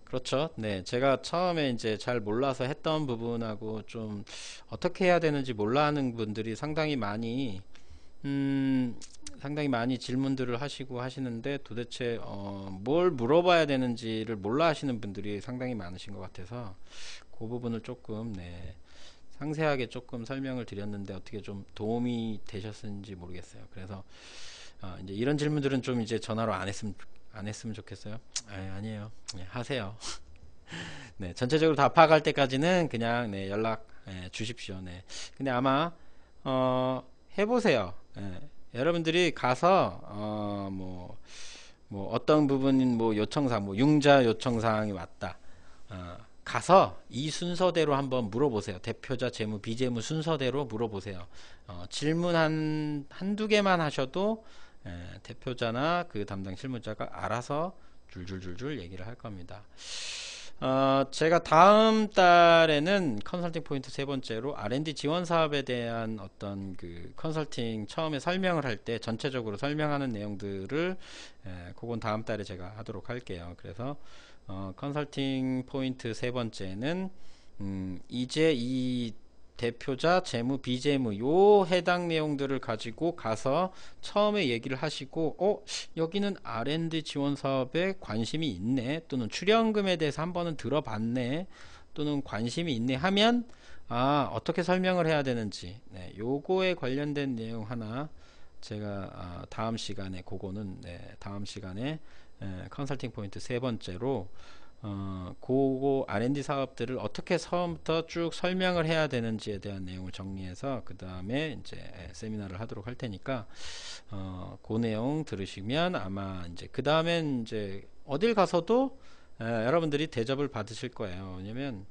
그렇죠 네 제가 처음에 이제 잘 몰라서 했던 부분하고 좀 어떻게 해야 되는지 몰라 하는 분들이 상당히 많이 음 상당히 많이 질문들을 하시고 하시는데 도대체 어, 뭘 물어봐야 되는지를 몰라 하시는 분들이 상당히 많으신 것 같아서 그 부분을 조금 네, 상세하게 조금 설명을 드렸는데 어떻게 좀 도움이 되셨는지 모르겠어요. 그래서 어, 이제 이런 질문들은 좀 이제 전화로 안 했으면 안 했으면 좋겠어요. 아니, 에요 네, 하세요. 네, 전체적으로 다 파악할 때까지는 그냥 네, 연락 네, 주십시오. 네. 근데 아마 어, 해보세요. 네. 여러분들이 가서 어뭐 뭐 어떤 부분인 뭐 요청사항 뭐 융자 요청사항이 왔다 어, 가서 이 순서대로 한번 물어보세요 대표자 재무 비재무 순서대로 물어보세요 어, 질문 한 한두 개만 하셔도 에, 예, 대표자나 그 담당 실무자가 알아서 줄줄줄줄 얘기를 할 겁니다 어, 제가 다음 달에는 컨설팅 포인트 세 번째로 R&D 지원 사업에 대한 어떤 그 컨설팅 처음에 설명을 할 때 전체적으로 설명하는 내용들을 에, 예, 그건 다음 달에 제가 하도록 할게요. 그래서 어, 컨설팅 포인트 세 번째는 음, 이제 이 대표자, 재무, 비재무 요 해당 내용들을 가지고 가서 처음에 얘기를 하시고 어 여기는 R&D 지원 사업에 관심이 있네 또는 출연금에 대해서 한 번은 들어봤네 또는 관심이 있네 하면 아 어떻게 설명을 해야 되는지 네, 요거에 관련된 내용 하나 제가 아, 다음 시간에 그거는 네, 다음 시간에 에, 컨설팅 포인트 세 번째로 어, 고거 R&D 사업들을 어떻게 처음부터 쭉 설명을 해야 되는지에 대한 내용을 정리해서 그 다음에 이제 세미나를 하도록 할 테니까 어, 그 내용 들으시면 아마 이제 그 다음엔 이제 어딜 가서도 에, 여러분들이 대접을 받으실 거예요. 왜냐면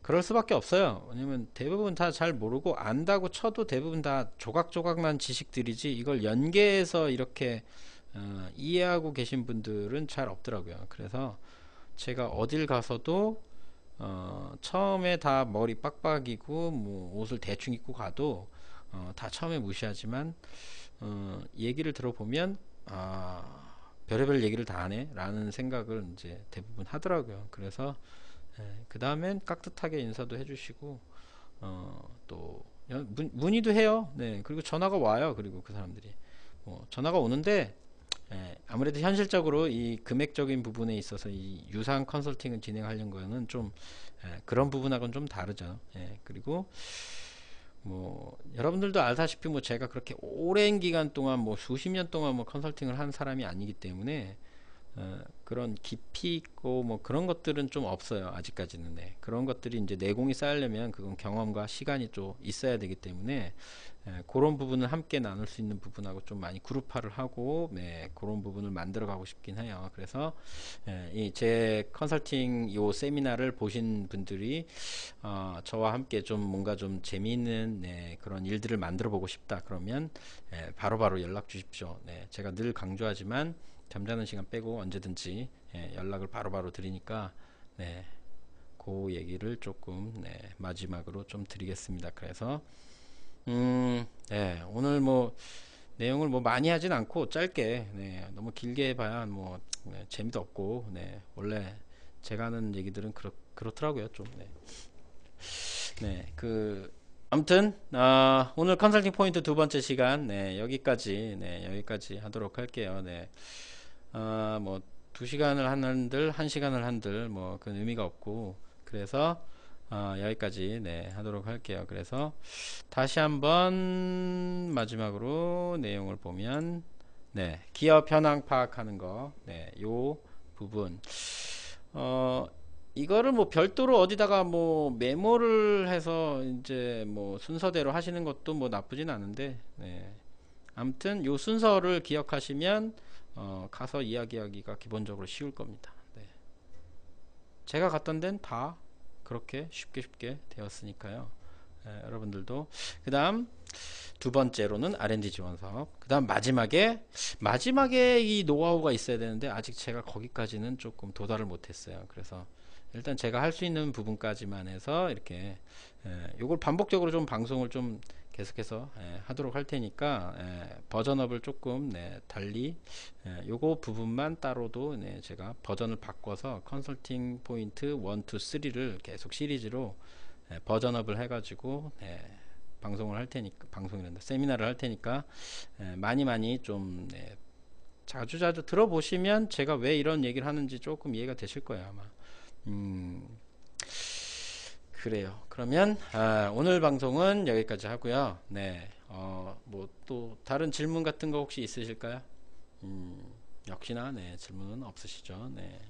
그럴 수밖에 없어요. 왜냐면 대부분 다 잘 모르고 안다고 쳐도 대부분 다조각조각만 지식들이지 이걸 연계해서 이렇게 어, 이해하고 계신 분들은 잘 없더라고요. 그래서 제가 어딜 가서도 어, 처음에 다 머리 빡빡이고 뭐 옷을 대충 입고 가도 어, 다 처음에 무시하지만 어, 얘기를 들어보면 아 별의별 얘기를 다 하네 라는 생각을 이제 대부분 하더라고요 그래서 예, 그 다음엔 깍듯하게 인사도 해주시고 어, 또 문, 문의도 해요 네 그리고 전화가 와요 그리고 그 사람들이 뭐 전화가 오는데 예, 아무래도 현실적으로 이 금액적인 부분에 있어서 이 유상 컨설팅을 진행하려는 거는 좀 예, 그런 부분하고는 좀 다르죠. 예, 그리고 뭐 여러분들도 알다시피 뭐 제가 그렇게 오랜 기간 동안 뭐 수십 년 동안 뭐 컨설팅을 한 사람이 아니기 때문에 어, 그런 깊이 있고 뭐 그런 것들은 좀 없어요 아직까지는 네. 그런 것들이 이제 내공이 쌓이려면 그건 경험과 시간이 좀 있어야 되기 때문에 예, 그런 부분을 함께 나눌 수 있는 부분하고 좀 많이 그룹화를 하고 네, 그런 부분을 만들어 가고 싶긴 해요. 그래서 예, 이제 컨설팅 요 세미나를 보신 분들이 어, 저와 함께 좀 뭔가 좀 재미있는 네, 그런 일들을 만들어 보고 싶다 그러면 예, 바로바로 연락 주십시오. 네, 제가 늘 강조하지만 잠자는 시간 빼고 언제든지 예, 연락을 바로바로 드리니까 네, 그 얘기를 조금 네, 마지막으로 좀 드리겠습니다. 그래서 음, 네. 오늘 뭐 내용을 뭐 많이 하진 않고 짧게 네. 너무 길게 봐야 뭐 네, 재미도 없고 네. 원래 제가 하는 얘기들은 그렇 그렇더라고요 좀. 네. 네. 그 아무튼 어, 오늘 컨설팅 포인트 두 번째 시간 네, 여기까지 네, 여기까지 하도록 할게요. 네. 어, 아, 뭐두 시간을 한들 한 시간을 한들 뭐그 의미가 없고 그래서 어, 여기까지 네, 하도록 할게요. 그래서 다시 한번 마지막으로 내용을 보면 네, 기업 현황 파악하는 거, 네, 요 부분. 어, 이거를 뭐 별도로 어디다가 뭐 메모를 해서 이제 뭐 순서대로 하시는 것도 뭐 나쁘진 않은데, 네. 아무튼 요 순서를 기억하시면 어, 가서 이야기하기가 기본적으로 쉬울 겁니다. 네. 제가 갔던 데는 다 그렇게 쉽게 쉽게 되었으니까요. 예, 여러분들도 그 다음 두 번째로는 R&D 지원 사업 그 다음 마지막에 마지막에 이 노하우가 있어야 되는데 아직 제가 거기까지는 조금 도달을 못했어요 그래서 일단 제가 할 수 있는 부분까지만 해서 이렇게 예, 이걸 반복적으로 좀 방송을 좀 계속해서 예, 하도록 할 테니까 예, 버전업을 조금 네, 달리 예, 요거 부분만 따로도 네, 제가 버전을 바꿔서 컨설팅 포인트 1, 2, 3를 계속 시리즈로 예, 버전업을 해가지고 예, 방송을 할 테니까 방송이란다 세미나를 할 테니까 예, 많이 많이 좀 예, 자주 자주 들어보시면 제가 왜 이런 얘기를 하는지 조금 이해가 되실 거예요 아마 음, 그래요. 그러면 아, 오늘 방송은 여기까지 하고요. 네, 어, 뭐또 다른 질문 같은 거 혹시 있으실까요? 음, 역시나 네 질문은 없으시죠. 네,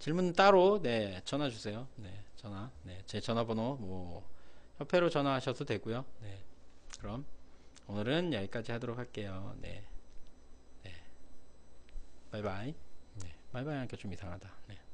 질문 따로 네 전화 주세요. 네, 전화. 네, 제 전화번호 뭐 협회로 전화하셔도 되고요. 네, 그럼 오늘은 여기까지 하도록 할게요. 네, 네, 바이바이. 네, 바이바이 하니까 좀 이상하다. 네.